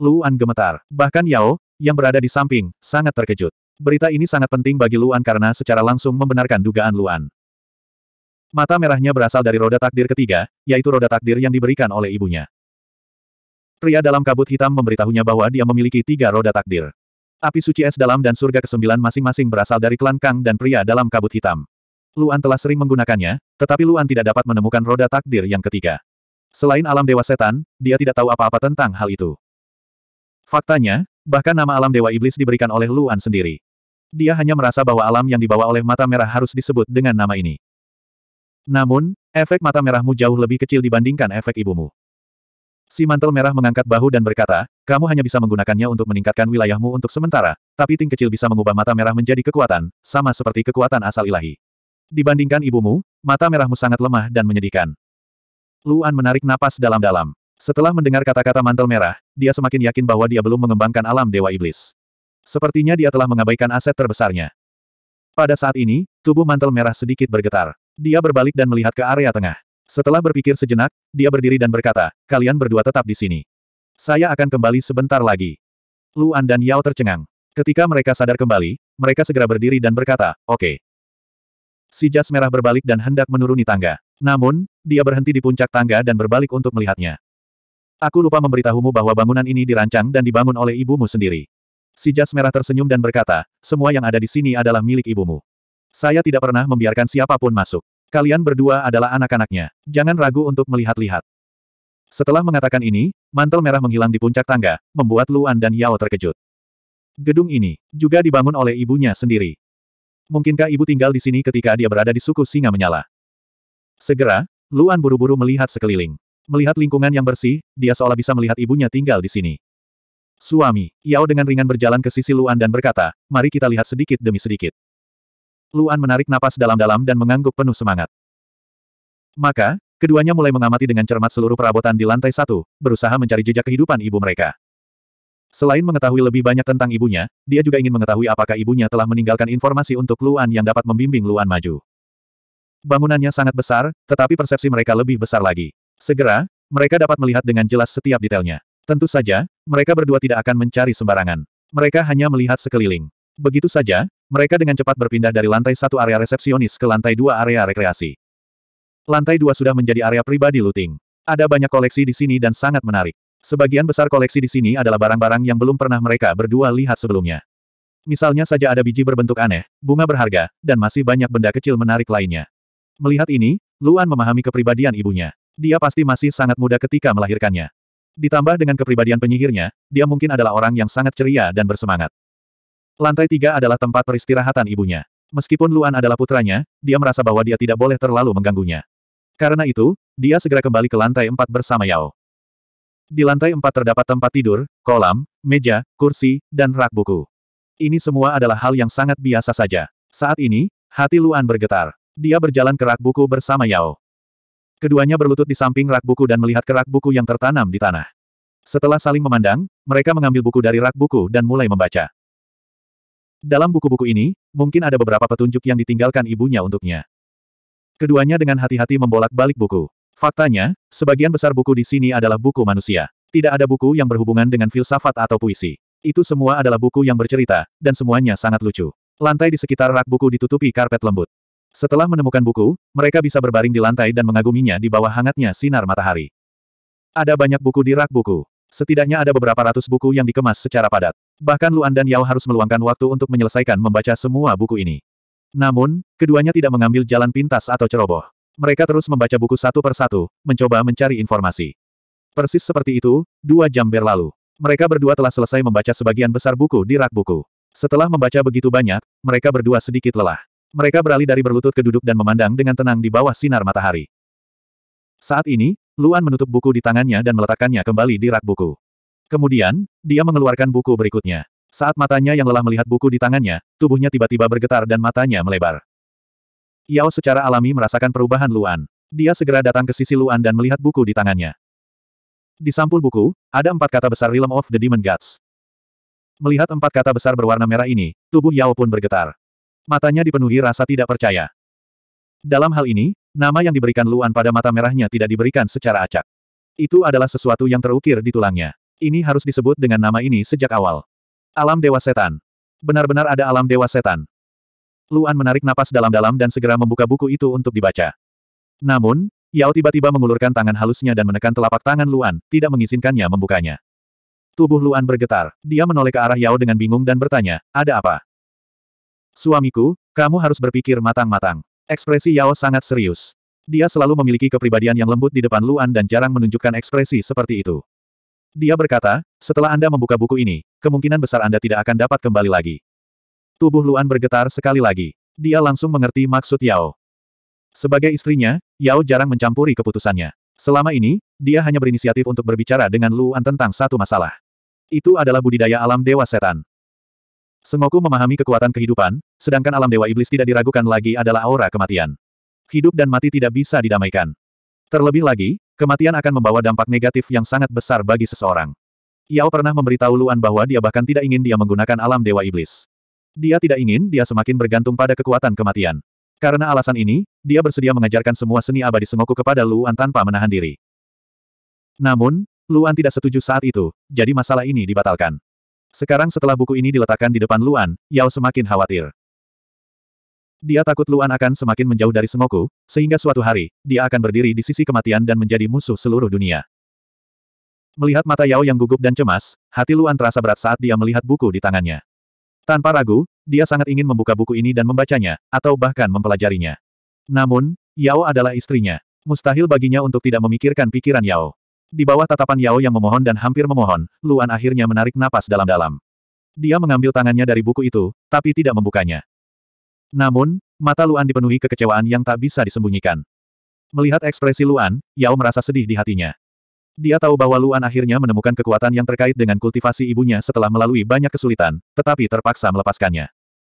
Luan gemetar. Bahkan Yao, yang berada di samping, sangat terkejut. Berita ini sangat penting bagi Luan karena secara langsung membenarkan dugaan Luan. Mata merahnya berasal dari roda takdir ketiga, yaitu roda takdir yang diberikan oleh ibunya. Pria dalam kabut hitam memberitahunya bahwa dia memiliki tiga roda takdir. Api suci es dalam dan surga kesembilan masing-masing berasal dari klan Kang dan pria dalam kabut hitam. Luan telah sering menggunakannya, tetapi Luan tidak dapat menemukan roda takdir yang ketiga. Selain alam dewa setan, dia tidak tahu apa-apa tentang hal itu. Faktanya, bahkan nama alam Dewa Iblis diberikan oleh Luan sendiri. Dia hanya merasa bahwa alam yang dibawa oleh mata merah harus disebut dengan nama ini. Namun, efek mata merahmu jauh lebih kecil dibandingkan efek ibumu. Si mantel merah mengangkat bahu dan berkata, kamu hanya bisa menggunakannya untuk meningkatkan wilayahmu untuk sementara, tapi ting kecil bisa mengubah mata merah menjadi kekuatan, sama seperti kekuatan asal ilahi. Dibandingkan ibumu, mata merahmu sangat lemah dan menyedihkan. Luan menarik napas dalam-dalam. Setelah mendengar kata-kata mantel merah, dia semakin yakin bahwa dia belum mengembangkan alam Dewa Iblis. Sepertinya dia telah mengabaikan aset terbesarnya. Pada saat ini, tubuh mantel merah sedikit bergetar. Dia berbalik dan melihat ke area tengah. Setelah berpikir sejenak, dia berdiri dan berkata, kalian berdua tetap di sini. Saya akan kembali sebentar lagi. Luan dan Yao tercengang. Ketika mereka sadar kembali, mereka segera berdiri dan berkata, oke. Okay. Si jas merah berbalik dan hendak menuruni tangga. Namun, dia berhenti di puncak tangga dan berbalik untuk melihatnya. Aku lupa memberitahumu bahwa bangunan ini dirancang dan dibangun oleh ibumu sendiri. Si jas merah tersenyum dan berkata, semua yang ada di sini adalah milik ibumu. Saya tidak pernah membiarkan siapapun masuk. Kalian berdua adalah anak-anaknya. Jangan ragu untuk melihat-lihat. Setelah mengatakan ini, mantel merah menghilang di puncak tangga, membuat Luan dan Yao terkejut. Gedung ini juga dibangun oleh ibunya sendiri. Mungkinkah ibu tinggal di sini ketika dia berada di suku singa menyala? Segera, Luan buru-buru melihat sekeliling. Melihat lingkungan yang bersih, dia seolah bisa melihat ibunya tinggal di sini. Suami, Yao dengan ringan berjalan ke sisi Luan dan berkata, mari kita lihat sedikit demi sedikit. Luan menarik napas dalam-dalam dan mengangguk penuh semangat. Maka, keduanya mulai mengamati dengan cermat seluruh perabotan di lantai satu, berusaha mencari jejak kehidupan ibu mereka. Selain mengetahui lebih banyak tentang ibunya, dia juga ingin mengetahui apakah ibunya telah meninggalkan informasi untuk Luan yang dapat membimbing Luan maju. Bangunannya sangat besar, tetapi persepsi mereka lebih besar lagi. Segera, mereka dapat melihat dengan jelas setiap detailnya. Tentu saja, mereka berdua tidak akan mencari sembarangan. Mereka hanya melihat sekeliling. Begitu saja, mereka dengan cepat berpindah dari lantai satu area resepsionis ke lantai dua area rekreasi. Lantai dua sudah menjadi area pribadi looting. Ada banyak koleksi di sini dan sangat menarik. Sebagian besar koleksi di sini adalah barang-barang yang belum pernah mereka berdua lihat sebelumnya. Misalnya saja ada biji berbentuk aneh, bunga berharga, dan masih banyak benda kecil menarik lainnya. Melihat ini, Luan memahami kepribadian ibunya. Dia pasti masih sangat muda ketika melahirkannya. Ditambah dengan kepribadian penyihirnya, dia mungkin adalah orang yang sangat ceria dan bersemangat. Lantai tiga adalah tempat peristirahatan ibunya. Meskipun Luan adalah putranya, dia merasa bahwa dia tidak boleh terlalu mengganggunya. Karena itu, dia segera kembali ke lantai empat bersama Yao. Di lantai empat terdapat tempat tidur, kolam, meja, kursi, dan rak buku. Ini semua adalah hal yang sangat biasa saja. Saat ini, hati Luan bergetar. Dia berjalan ke rak buku bersama Yao. Keduanya berlutut di samping rak buku dan melihat ke rak buku yang tertanam di tanah. Setelah saling memandang, mereka mengambil buku dari rak buku dan mulai membaca. Dalam buku-buku ini, mungkin ada beberapa petunjuk yang ditinggalkan ibunya untuknya. Keduanya dengan hati-hati membolak-balik buku. Faktanya, sebagian besar buku di sini adalah buku manusia. Tidak ada buku yang berhubungan dengan filsafat atau puisi. Itu semua adalah buku yang bercerita, dan semuanya sangat lucu. Lantai di sekitar rak buku ditutupi karpet lembut. Setelah menemukan buku, mereka bisa berbaring di lantai dan mengaguminya di bawah hangatnya sinar matahari. Ada banyak buku di rak buku. Setidaknya ada beberapa ratus buku yang dikemas secara padat. Bahkan Luan dan Yao harus meluangkan waktu untuk menyelesaikan membaca semua buku ini. Namun, keduanya tidak mengambil jalan pintas atau ceroboh. Mereka terus membaca buku satu per satu, mencoba mencari informasi. Persis seperti itu, dua jam berlalu. Mereka berdua telah selesai membaca sebagian besar buku di rak buku. Setelah membaca begitu banyak, mereka berdua sedikit lelah. Mereka beralih dari berlutut ke duduk dan memandang dengan tenang di bawah sinar matahari. Saat ini, Luan menutup buku di tangannya dan meletakkannya kembali di rak buku. Kemudian, dia mengeluarkan buku berikutnya. Saat matanya yang lelah melihat buku di tangannya, tubuhnya tiba-tiba bergetar dan matanya melebar. Yao secara alami merasakan perubahan Luan. Dia segera datang ke sisi Luan dan melihat buku di tangannya. Di sampul buku, ada empat kata besar Realm of the Demon Gods. Melihat empat kata besar berwarna merah ini, tubuh Yao pun bergetar. Matanya dipenuhi rasa tidak percaya. Dalam hal ini, nama yang diberikan Luan pada mata merahnya tidak diberikan secara acak. Itu adalah sesuatu yang terukir di tulangnya. Ini harus disebut dengan nama ini sejak awal. Alam Dewa Setan. Benar-benar ada alam Dewa Setan. Luan menarik napas dalam-dalam dan segera membuka buku itu untuk dibaca. Namun, Yao tiba-tiba mengulurkan tangan halusnya dan menekan telapak tangan Luan, tidak mengizinkannya membukanya. Tubuh Luan bergetar. Dia menoleh ke arah Yao dengan bingung dan bertanya, ada apa? Suamiku, kamu harus berpikir matang-matang. Ekspresi Yao sangat serius. Dia selalu memiliki kepribadian yang lembut di depan Luan dan jarang menunjukkan ekspresi seperti itu. Dia berkata, setelah Anda membuka buku ini, kemungkinan besar Anda tidak akan dapat kembali lagi. Tubuh Luan bergetar sekali lagi. Dia langsung mengerti maksud Yao. Sebagai istrinya, Yao jarang mencampuri keputusannya. Selama ini, dia hanya berinisiatif untuk berbicara dengan Luan tentang satu masalah. Itu adalah budidaya alam dewa setan. Sengoku memahami kekuatan kehidupan, sedangkan alam dewa iblis tidak diragukan lagi adalah aura kematian. Hidup dan mati tidak bisa didamaikan. Terlebih lagi, kematian akan membawa dampak negatif yang sangat besar bagi seseorang. Yao pernah memberitahu Luan bahwa dia bahkan tidak ingin dia menggunakan alam dewa iblis. Dia tidak ingin dia semakin bergantung pada kekuatan kematian. Karena alasan ini, dia bersedia mengajarkan semua seni abadi Sengoku kepada Luan tanpa menahan diri. Namun, Luan tidak setuju saat itu, jadi masalah ini dibatalkan. Sekarang setelah buku ini diletakkan di depan Luan, Yao semakin khawatir. Dia takut Luan akan semakin menjauh dari Sengoku, sehingga suatu hari, dia akan berdiri di sisi kematian dan menjadi musuh seluruh dunia. Melihat mata Yao yang gugup dan cemas, hati Luan terasa berat saat dia melihat buku di tangannya. Tanpa ragu, dia sangat ingin membuka buku ini dan membacanya, atau bahkan mempelajarinya. Namun, Yao adalah istrinya. Mustahil baginya untuk tidak memikirkan pikiran Yao. Di bawah tatapan Yao yang memohon dan hampir memohon, Luan akhirnya menarik napas dalam-dalam. Dia mengambil tangannya dari buku itu, tapi tidak membukanya. Namun, mata Luan dipenuhi kekecewaan yang tak bisa disembunyikan. Melihat ekspresi Luan, Yao merasa sedih di hatinya. Dia tahu bahwa Luan akhirnya menemukan kekuatan yang terkait dengan kultivasi ibunya setelah melalui banyak kesulitan, tetapi terpaksa melepaskannya.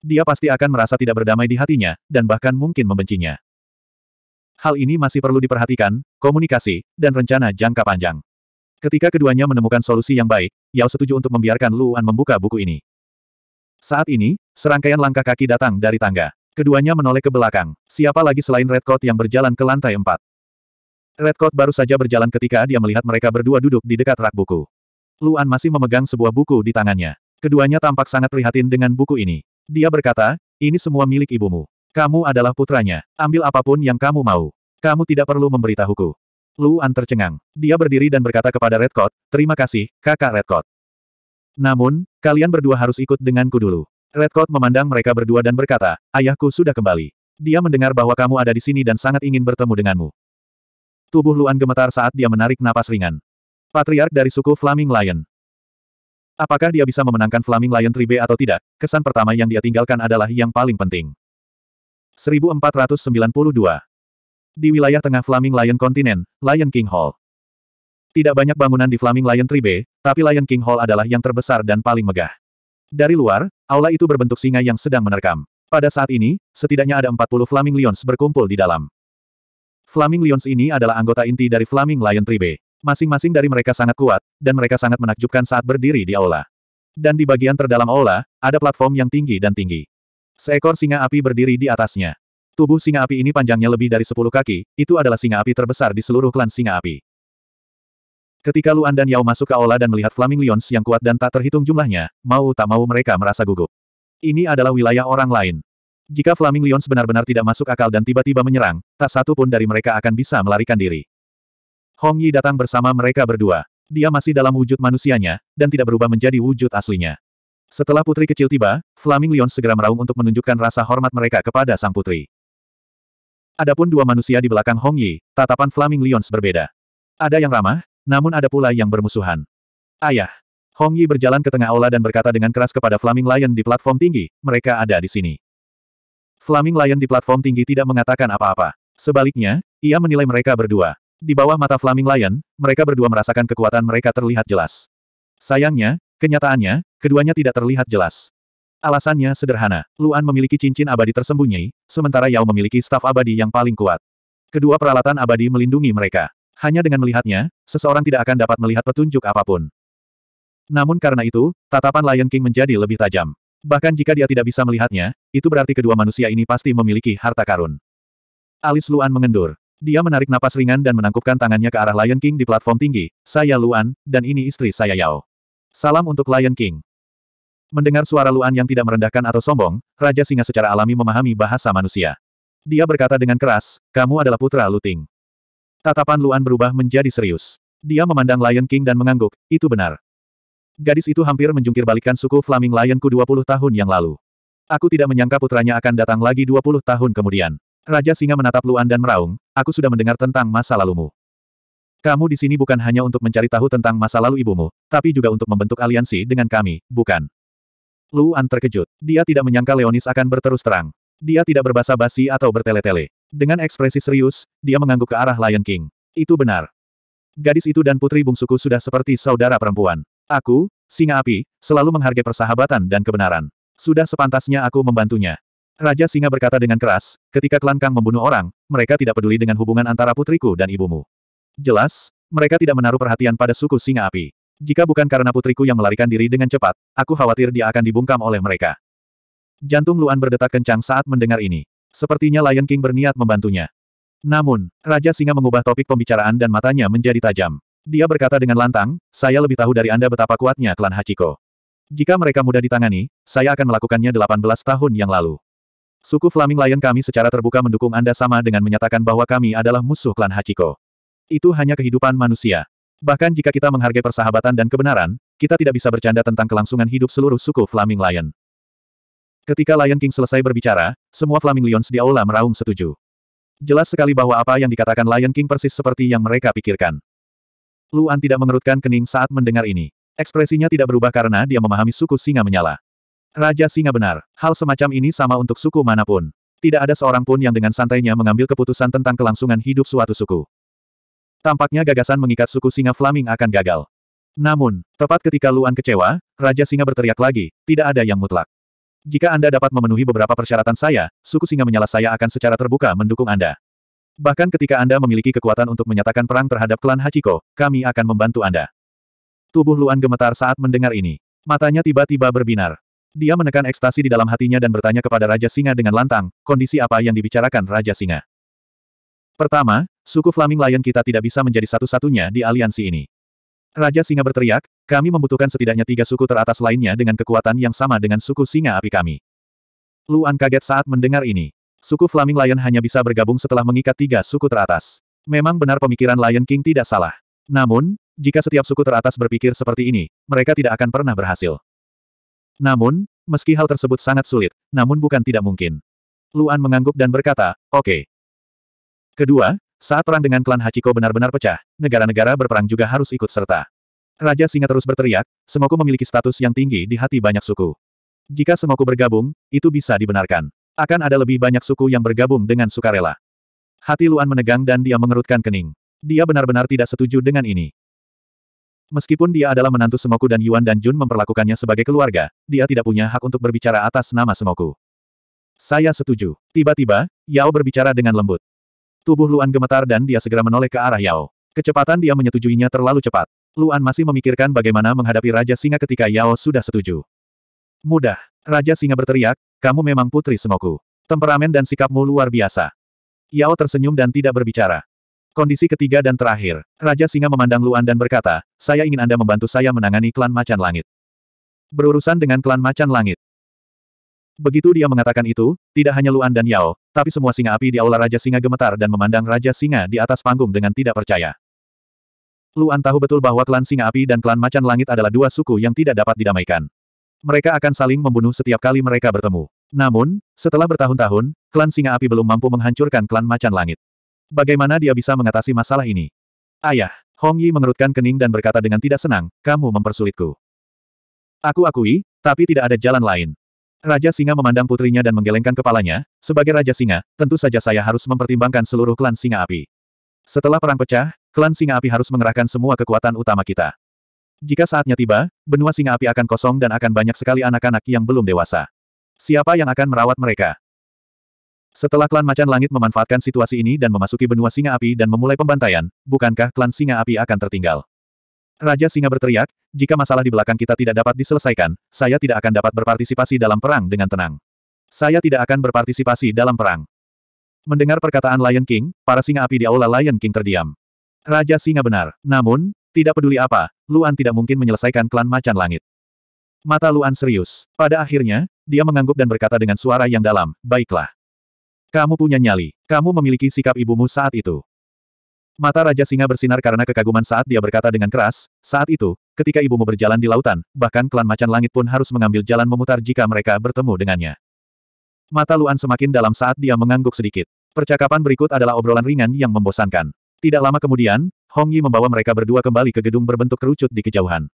Dia pasti akan merasa tidak berdamai di hatinya, dan bahkan mungkin membencinya hal ini masih perlu diperhatikan, komunikasi, dan rencana jangka panjang. Ketika keduanya menemukan solusi yang baik, Yao setuju untuk membiarkan Luan membuka buku ini. Saat ini, serangkaian langkah kaki datang dari tangga. Keduanya menoleh ke belakang. Siapa lagi selain Red Coat yang berjalan ke lantai empat? Red Coat baru saja berjalan ketika dia melihat mereka berdua duduk di dekat rak buku. Luan masih memegang sebuah buku di tangannya. Keduanya tampak sangat prihatin dengan buku ini. Dia berkata, ini semua milik ibumu. Kamu adalah putranya. Ambil apapun yang kamu mau. Kamu tidak perlu memberitahuku. Luan tercengang. Dia berdiri dan berkata kepada Redcoat, terima kasih, kakak Redcoat. Namun, kalian berdua harus ikut denganku dulu. Redcoat memandang mereka berdua dan berkata, ayahku sudah kembali. Dia mendengar bahwa kamu ada di sini dan sangat ingin bertemu denganmu. Tubuh Luan gemetar saat dia menarik napas ringan. Patriark dari suku Flaming Lion. Apakah dia bisa memenangkan Flaming Lion Tribe atau tidak, kesan pertama yang dia tinggalkan adalah yang paling penting. 1492. Di wilayah tengah Flaming Lion Continent, Lion King Hall. Tidak banyak bangunan di Flaming Lion Tribe, tapi Lion King Hall adalah yang terbesar dan paling megah. Dari luar, aula itu berbentuk singa yang sedang menerkam. Pada saat ini, setidaknya ada 40 Flaming Lions berkumpul di dalam. Flaming Lions ini adalah anggota inti dari Flaming Lion Tribe. Masing-masing dari mereka sangat kuat, dan mereka sangat menakjubkan saat berdiri di aula. Dan di bagian terdalam aula, ada platform yang tinggi dan tinggi. Seekor singa api berdiri di atasnya. Tubuh singa api ini panjangnya lebih dari 10 kaki, itu adalah singa api terbesar di seluruh klan singa api. Ketika Luan dan Yao masuk ke aula dan melihat Flaming Lions yang kuat dan tak terhitung jumlahnya, mau tak mau mereka merasa gugup. Ini adalah wilayah orang lain. Jika Flaming Lions benar-benar tidak masuk akal dan tiba-tiba menyerang, tak satu pun dari mereka akan bisa melarikan diri. Hong Yi datang bersama mereka berdua. Dia masih dalam wujud manusianya, dan tidak berubah menjadi wujud aslinya. Setelah putri kecil tiba, Flaming Lion segera meraung untuk menunjukkan rasa hormat mereka kepada sang putri. Adapun dua manusia di belakang Hong Yi, tatapan Flaming Lions berbeda. Ada yang ramah, namun ada pula yang bermusuhan. Ayah. Hong Yi berjalan ke tengah aula dan berkata dengan keras kepada Flaming Lion di platform tinggi, mereka ada di sini. Flaming Lion di platform tinggi tidak mengatakan apa-apa. Sebaliknya, ia menilai mereka berdua. Di bawah mata Flaming Lion, mereka berdua merasakan kekuatan mereka terlihat jelas. Sayangnya, Kenyataannya, keduanya tidak terlihat jelas. Alasannya sederhana, Luan memiliki cincin abadi tersembunyi, sementara Yao memiliki staf abadi yang paling kuat. Kedua peralatan abadi melindungi mereka. Hanya dengan melihatnya, seseorang tidak akan dapat melihat petunjuk apapun. Namun karena itu, tatapan Lion King menjadi lebih tajam. Bahkan jika dia tidak bisa melihatnya, itu berarti kedua manusia ini pasti memiliki harta karun. Alis Luan mengendur. Dia menarik napas ringan dan menangkupkan tangannya ke arah Lion King di platform tinggi. Saya Luan, dan ini istri saya Yao. Salam untuk Lion King. Mendengar suara Luan yang tidak merendahkan atau sombong, Raja Singa secara alami memahami bahasa manusia. Dia berkata dengan keras, kamu adalah putra Luting. Tatapan Luan berubah menjadi serius. Dia memandang Lion King dan mengangguk, itu benar. Gadis itu hampir menjungkir balikan suku Flaming Lionku 20 tahun yang lalu. Aku tidak menyangka putranya akan datang lagi 20 tahun kemudian. Raja Singa menatap Luan dan meraung, aku sudah mendengar tentang masa lalumu. Kamu di sini bukan hanya untuk mencari tahu tentang masa lalu ibumu, tapi juga untuk membentuk aliansi dengan kami, bukan? Luan terkejut. Dia tidak menyangka Leonis akan berterus terang. Dia tidak berbahasa basi atau bertele-tele. Dengan ekspresi serius, dia mengangguk ke arah Lion King. Itu benar. Gadis itu dan putri bungsuku sudah seperti saudara perempuan. Aku, singa api, selalu menghargai persahabatan dan kebenaran. Sudah sepantasnya aku membantunya. Raja Singa berkata dengan keras, ketika klan Kang membunuh orang, mereka tidak peduli dengan hubungan antara putriku dan ibumu. Jelas, mereka tidak menaruh perhatian pada suku singa api. Jika bukan karena putriku yang melarikan diri dengan cepat, aku khawatir dia akan dibungkam oleh mereka. Jantung Luan berdetak kencang saat mendengar ini. Sepertinya Lion King berniat membantunya. Namun, Raja Singa mengubah topik pembicaraan dan matanya menjadi tajam. Dia berkata dengan lantang, saya lebih tahu dari Anda betapa kuatnya klan Hachiko. Jika mereka mudah ditangani, saya akan melakukannya 18 tahun yang lalu. Suku Flaming Lion kami secara terbuka mendukung Anda sama dengan menyatakan bahwa kami adalah musuh klan Hachiko. Itu hanya kehidupan manusia. Bahkan jika kita menghargai persahabatan dan kebenaran, kita tidak bisa bercanda tentang kelangsungan hidup seluruh suku Flaming Lion. Ketika Lion King selesai berbicara, semua Flaming Lions di aula meraung setuju. Jelas sekali bahwa apa yang dikatakan Lion King persis seperti yang mereka pikirkan. Luan tidak mengerutkan kening saat mendengar ini. Ekspresinya tidak berubah karena dia memahami suku singa menyala. Raja singa benar, hal semacam ini sama untuk suku manapun. Tidak ada seorang pun yang dengan santainya mengambil keputusan tentang kelangsungan hidup suatu suku. Tampaknya gagasan mengikat suku singa Flaming akan gagal. Namun, tepat ketika Luan kecewa, Raja Singa berteriak lagi, tidak ada yang mutlak. Jika Anda dapat memenuhi beberapa persyaratan saya, suku singa menyala saya akan secara terbuka mendukung Anda. Bahkan ketika Anda memiliki kekuatan untuk menyatakan perang terhadap klan Hachiko, kami akan membantu Anda. Tubuh Luan gemetar saat mendengar ini. Matanya tiba-tiba berbinar. Dia menekan ekstasi di dalam hatinya dan bertanya kepada Raja Singa dengan lantang, kondisi apa yang dibicarakan Raja Singa. Pertama, Suku Flaming Lion kita tidak bisa menjadi satu-satunya di aliansi ini. Raja Singa berteriak, kami membutuhkan setidaknya tiga suku teratas lainnya dengan kekuatan yang sama dengan suku singa api kami. Luan kaget saat mendengar ini. Suku Flaming Lion hanya bisa bergabung setelah mengikat tiga suku teratas. Memang benar pemikiran Lion King tidak salah. Namun, jika setiap suku teratas berpikir seperti ini, mereka tidak akan pernah berhasil. Namun, meski hal tersebut sangat sulit, namun bukan tidak mungkin. Luan mengangguk dan berkata, oke. Okay. Kedua, saat perang dengan klan Hachiko benar-benar pecah, negara-negara berperang juga harus ikut serta. Raja Singa terus berteriak, Semoku memiliki status yang tinggi di hati banyak suku. Jika Semoku bergabung, itu bisa dibenarkan. Akan ada lebih banyak suku yang bergabung dengan sukarela. Hati Luan menegang dan dia mengerutkan kening. Dia benar-benar tidak setuju dengan ini. Meskipun dia adalah menantu Semoku dan Yuan dan Jun memperlakukannya sebagai keluarga, dia tidak punya hak untuk berbicara atas nama Semoku. Saya setuju. Tiba-tiba, Yao berbicara dengan lembut. Tubuh Luan gemetar dan dia segera menoleh ke arah Yao. Kecepatan dia menyetujuinya terlalu cepat. Luan masih memikirkan bagaimana menghadapi Raja Singa ketika Yao sudah setuju. Mudah. Raja Singa berteriak, kamu memang putri semoku. Temperamen dan sikapmu luar biasa. Yao tersenyum dan tidak berbicara. Kondisi ketiga dan terakhir, Raja Singa memandang Luan dan berkata, saya ingin Anda membantu saya menangani klan Macan Langit. Berurusan dengan klan Macan Langit. Begitu dia mengatakan itu, tidak hanya Luan dan Yao, tapi semua singa api di aula Raja Singa gemetar dan memandang Raja Singa di atas panggung dengan tidak percaya. Luan tahu betul bahwa klan Singa Api dan klan Macan Langit adalah dua suku yang tidak dapat didamaikan. Mereka akan saling membunuh setiap kali mereka bertemu. Namun, setelah bertahun-tahun, klan Singa Api belum mampu menghancurkan klan Macan Langit. Bagaimana dia bisa mengatasi masalah ini? Ayah, Hong Yi mengerutkan kening dan berkata dengan tidak senang, kamu mempersulitku. Aku akui, tapi tidak ada jalan lain. Raja Singa memandang putrinya dan menggelengkan kepalanya, sebagai Raja Singa, tentu saja saya harus mempertimbangkan seluruh klan Singa Api. Setelah perang pecah, klan Singa Api harus mengerahkan semua kekuatan utama kita. Jika saatnya tiba, benua Singa Api akan kosong dan akan banyak sekali anak-anak yang belum dewasa. Siapa yang akan merawat mereka? Setelah klan Macan Langit memanfaatkan situasi ini dan memasuki benua Singa Api dan memulai pembantaian, bukankah klan Singa Api akan tertinggal? Raja Singa berteriak, jika masalah di belakang kita tidak dapat diselesaikan, saya tidak akan dapat berpartisipasi dalam perang dengan tenang. Saya tidak akan berpartisipasi dalam perang. Mendengar perkataan Lion King, para singa api di aula Lion King terdiam. Raja Singa benar, namun, tidak peduli apa, Luan tidak mungkin menyelesaikan klan macan langit. Mata Luan serius. Pada akhirnya, dia mengangguk dan berkata dengan suara yang dalam, baiklah. Kamu punya nyali. Kamu memiliki sikap ibumu saat itu. Mata Raja Singa bersinar karena kekaguman saat dia berkata dengan keras, saat itu, ketika ibumu berjalan di lautan, bahkan klan macan langit pun harus mengambil jalan memutar jika mereka bertemu dengannya. Mata Luan semakin dalam saat dia mengangguk sedikit. Percakapan berikut adalah obrolan ringan yang membosankan. Tidak lama kemudian, Hong Yi membawa mereka berdua kembali ke gedung berbentuk kerucut di kejauhan.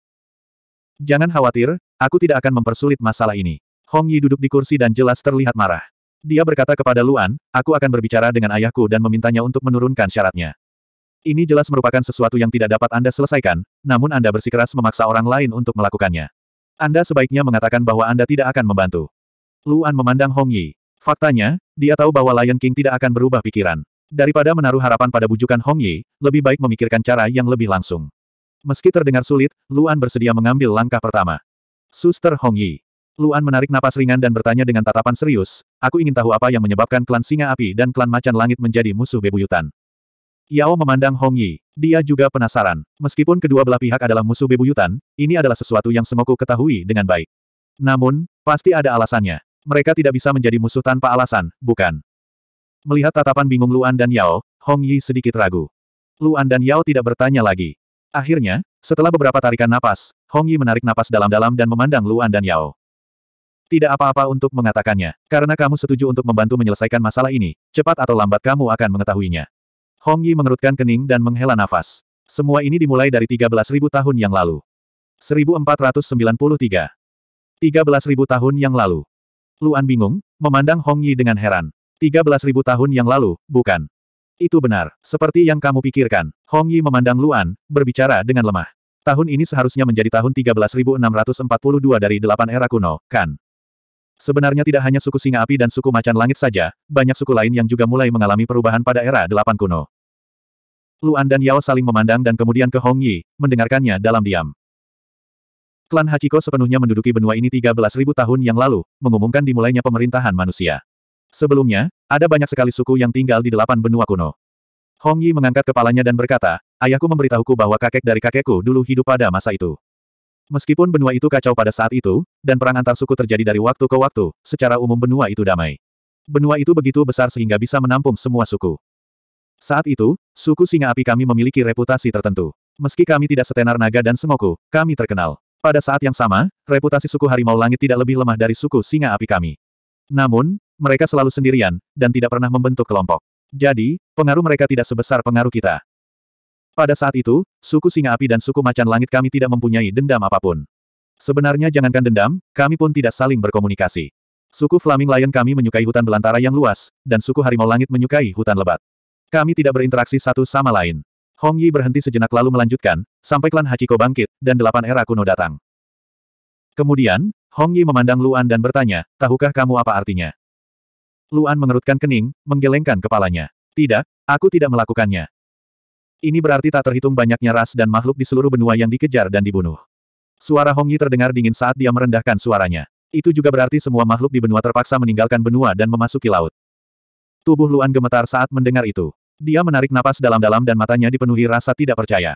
Jangan khawatir, aku tidak akan mempersulit masalah ini. Hong Yi duduk di kursi dan jelas terlihat marah. Dia berkata kepada Luan, aku akan berbicara dengan ayahku dan memintanya untuk menurunkan syaratnya. Ini jelas merupakan sesuatu yang tidak dapat Anda selesaikan, namun Anda bersikeras memaksa orang lain untuk melakukannya. Anda sebaiknya mengatakan bahwa Anda tidak akan membantu. Luan memandang Hong Yi. Faktanya, dia tahu bahwa Lion King tidak akan berubah pikiran. Daripada menaruh harapan pada bujukan Hong Yi, lebih baik memikirkan cara yang lebih langsung. Meski terdengar sulit, Luan bersedia mengambil langkah pertama. Suster Hong Yi. Luan menarik napas ringan dan bertanya dengan tatapan serius, aku ingin tahu apa yang menyebabkan klan singa api dan klan macan langit menjadi musuh bebuyutan. Yao memandang Hong Yi. Dia juga penasaran. Meskipun kedua belah pihak adalah musuh bebuyutan, ini adalah sesuatu yang Semoku ketahui dengan baik. Namun, pasti ada alasannya. Mereka tidak bisa menjadi musuh tanpa alasan, bukan? Melihat tatapan bingung Luan dan Yao, Hong Yi sedikit ragu. Luan dan Yao tidak bertanya lagi. Akhirnya, setelah beberapa tarikan napas, Hong Yi menarik napas dalam-dalam dan memandang Luan dan Yao. Tidak apa-apa untuk mengatakannya, karena kamu setuju untuk membantu menyelesaikan masalah ini, cepat atau lambat kamu akan mengetahuinya. Hong Yi mengerutkan kening dan menghela nafas. Semua ini dimulai dari 13.000 tahun yang lalu. 1493. 13.000 tahun yang lalu. Luan bingung, memandang Hong Yi dengan heran. 13.000 tahun yang lalu, bukan. Itu benar, seperti yang kamu pikirkan. Hong Yi memandang Luan, berbicara dengan lemah. Tahun ini seharusnya menjadi tahun 13.642 dari delapan era kuno, kan? Sebenarnya tidak hanya suku singa api dan suku macan langit saja, banyak suku lain yang juga mulai mengalami perubahan pada era delapan kuno. Luan dan Yao saling memandang dan kemudian ke Hong Yi, mendengarkannya dalam diam. Klan Hachiko sepenuhnya menduduki benua ini 13.000 tahun yang lalu, mengumumkan dimulainya pemerintahan manusia. Sebelumnya, ada banyak sekali suku yang tinggal di delapan benua kuno. Hong Yi mengangkat kepalanya dan berkata, ayahku memberitahuku bahwa kakek dari kakekku dulu hidup pada masa itu. Meskipun benua itu kacau pada saat itu, dan perang antar suku terjadi dari waktu ke waktu, secara umum benua itu damai. Benua itu begitu besar sehingga bisa menampung semua suku. Saat itu, suku singa api kami memiliki reputasi tertentu. Meski kami tidak setenar naga dan semoku, kami terkenal. Pada saat yang sama, reputasi suku harimau langit tidak lebih lemah dari suku singa api kami. Namun, mereka selalu sendirian, dan tidak pernah membentuk kelompok. Jadi, pengaruh mereka tidak sebesar pengaruh kita. Pada saat itu, suku singa api dan suku macan langit kami tidak mempunyai dendam apapun. Sebenarnya jangankan dendam, kami pun tidak saling berkomunikasi. Suku Flaming Lion kami menyukai hutan belantara yang luas, dan suku Harimau Langit menyukai hutan lebat. Kami tidak berinteraksi satu sama lain. Hong Yi berhenti sejenak lalu melanjutkan, sampai klan Hachiko bangkit, dan delapan era kuno datang. Kemudian, Hong Yi memandang Luan dan bertanya, tahukah kamu apa artinya? Luan mengerutkan kening, menggelengkan kepalanya. Tidak, aku tidak melakukannya. Ini berarti tak terhitung banyaknya ras dan makhluk di seluruh benua yang dikejar dan dibunuh. Suara Hong Yi terdengar dingin saat dia merendahkan suaranya. Itu juga berarti semua makhluk di benua terpaksa meninggalkan benua dan memasuki laut. Tubuh Luan gemetar saat mendengar itu. Dia menarik napas dalam-dalam dan matanya dipenuhi rasa tidak percaya.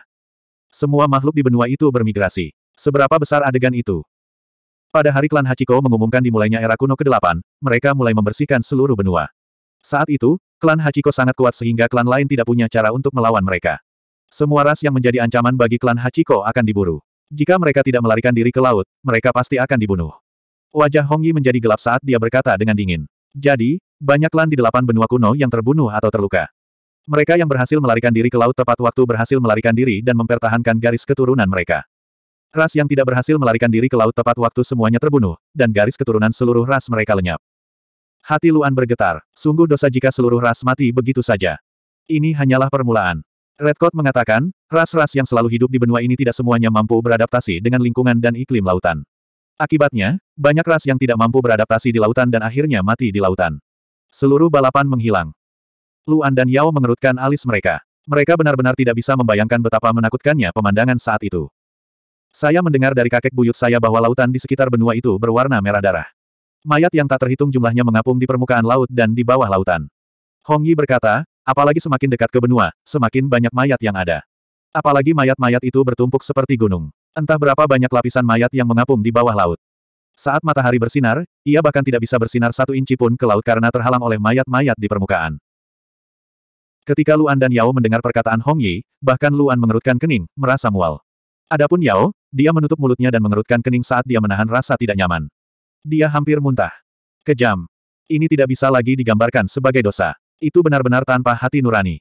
Semua makhluk di benua itu bermigrasi. Seberapa besar adegan itu? Pada hari klan Hachiko mengumumkan dimulainya era kuno ke-8, mereka mulai membersihkan seluruh benua. Saat itu, Klan Hachiko sangat kuat sehingga klan lain tidak punya cara untuk melawan mereka. Semua ras yang menjadi ancaman bagi klan Hachiko akan diburu. Jika mereka tidak melarikan diri ke laut, mereka pasti akan dibunuh. Wajah Hongyi menjadi gelap saat dia berkata dengan dingin. Jadi, banyak klan di delapan benua kuno yang terbunuh atau terluka. Mereka yang berhasil melarikan diri ke laut tepat waktu berhasil melarikan diri dan mempertahankan garis keturunan mereka. Ras yang tidak berhasil melarikan diri ke laut tepat waktu semuanya terbunuh, dan garis keturunan seluruh ras mereka lenyap. Hati Luan bergetar. Sungguh dosa jika seluruh ras mati begitu saja. Ini hanyalah permulaan. Redcoat mengatakan, ras-ras yang selalu hidup di benua ini tidak semuanya mampu beradaptasi dengan lingkungan dan iklim lautan. Akibatnya, banyak ras yang tidak mampu beradaptasi di lautan dan akhirnya mati di lautan. Seluruh balapan menghilang. Luan dan Yao mengerutkan alis mereka. Mereka benar-benar tidak bisa membayangkan betapa menakutkannya pemandangan saat itu. Saya mendengar dari kakek buyut saya bahwa lautan di sekitar benua itu berwarna merah darah. Mayat yang tak terhitung jumlahnya mengapung di permukaan laut dan di bawah lautan. Hong Yi berkata, apalagi semakin dekat ke benua, semakin banyak mayat yang ada. Apalagi mayat-mayat itu bertumpuk seperti gunung. Entah berapa banyak lapisan mayat yang mengapung di bawah laut. Saat matahari bersinar, ia bahkan tidak bisa bersinar satu inci pun ke laut karena terhalang oleh mayat-mayat di permukaan. Ketika Luan dan Yao mendengar perkataan Hong Yi, bahkan Luan mengerutkan kening, merasa mual. Adapun Yao, dia menutup mulutnya dan mengerutkan kening saat dia menahan rasa tidak nyaman. Dia hampir muntah. Kejam. Ini tidak bisa lagi digambarkan sebagai dosa. Itu benar-benar tanpa hati nurani.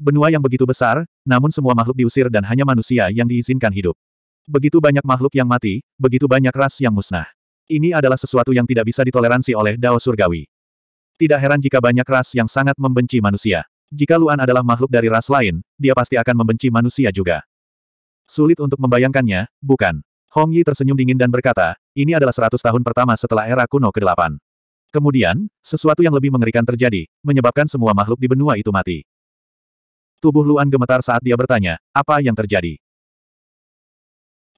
Benua yang begitu besar, namun semua makhluk diusir dan hanya manusia yang diizinkan hidup. Begitu banyak makhluk yang mati, begitu banyak ras yang musnah. Ini adalah sesuatu yang tidak bisa ditoleransi oleh Dao Surgawi. Tidak heran jika banyak ras yang sangat membenci manusia. Jika Luan adalah makhluk dari ras lain, dia pasti akan membenci manusia juga. Sulit untuk membayangkannya, bukan? Hong Yi tersenyum dingin dan berkata, ini adalah seratus tahun pertama setelah era kuno ke-8. Kemudian, sesuatu yang lebih mengerikan terjadi, menyebabkan semua makhluk di benua itu mati. Tubuh Luan gemetar saat dia bertanya, apa yang terjadi?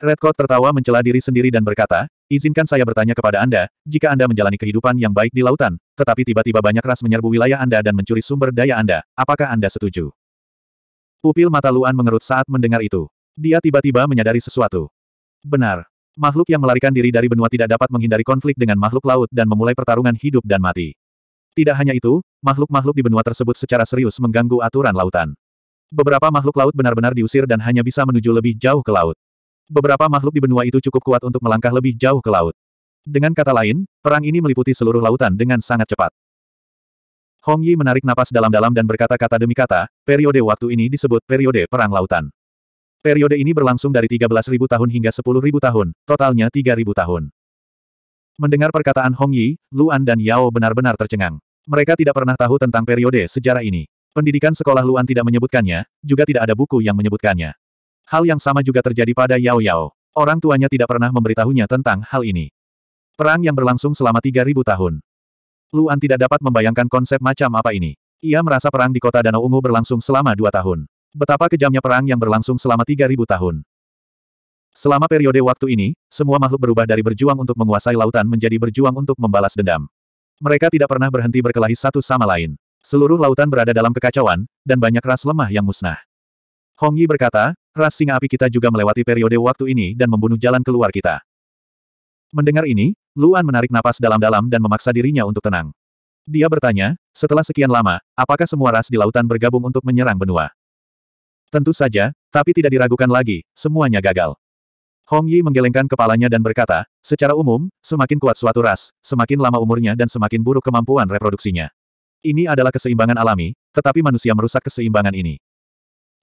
Redcoat tertawa mencela diri sendiri dan berkata, izinkan saya bertanya kepada Anda, jika Anda menjalani kehidupan yang baik di lautan, tetapi tiba-tiba banyak ras menyerbu wilayah Anda dan mencuri sumber daya Anda, apakah Anda setuju? Pupil mata Luan mengerut saat mendengar itu. Dia tiba-tiba menyadari sesuatu. Benar. Makhluk yang melarikan diri dari benua tidak dapat menghindari konflik dengan makhluk laut dan memulai pertarungan hidup dan mati. Tidak hanya itu, makhluk-makhluk di benua tersebut secara serius mengganggu aturan lautan. Beberapa makhluk laut benar-benar diusir dan hanya bisa menuju lebih jauh ke laut. Beberapa makhluk di benua itu cukup kuat untuk melangkah lebih jauh ke laut. Dengan kata lain, perang ini meliputi seluruh lautan dengan sangat cepat. Hong Yi menarik napas dalam-dalam dan berkata-kata demi kata, periode waktu ini disebut periode perang lautan. Periode ini berlangsung dari 13.000 tahun hingga 10.000 tahun, totalnya 3.000 tahun. Mendengar perkataan Hong Yi, Luan dan Yao benar-benar tercengang. Mereka tidak pernah tahu tentang periode sejarah ini. Pendidikan sekolah Luan tidak menyebutkannya, juga tidak ada buku yang menyebutkannya. Hal yang sama juga terjadi pada Yao Yao. Orang tuanya tidak pernah memberitahunya tentang hal ini. Perang yang berlangsung selama 3.000 tahun. Luan tidak dapat membayangkan konsep macam apa ini. Ia merasa perang di kota Danau Ungu berlangsung selama dua tahun. Betapa kejamnya perang yang berlangsung selama 3.000 tahun. Selama periode waktu ini, semua makhluk berubah dari berjuang untuk menguasai lautan menjadi berjuang untuk membalas dendam. Mereka tidak pernah berhenti berkelahi satu sama lain. Seluruh lautan berada dalam kekacauan, dan banyak ras lemah yang musnah. Hong Yi berkata, ras singa api kita juga melewati periode waktu ini dan membunuh jalan keluar kita. Mendengar ini, Luan menarik napas dalam-dalam dan memaksa dirinya untuk tenang. Dia bertanya, setelah sekian lama, apakah semua ras di lautan bergabung untuk menyerang benua? Tentu saja, tapi tidak diragukan lagi, semuanya gagal. Hong Yi menggelengkan kepalanya dan berkata, secara umum, semakin kuat suatu ras, semakin lama umurnya dan semakin buruk kemampuan reproduksinya. Ini adalah keseimbangan alami, tetapi manusia merusak keseimbangan ini.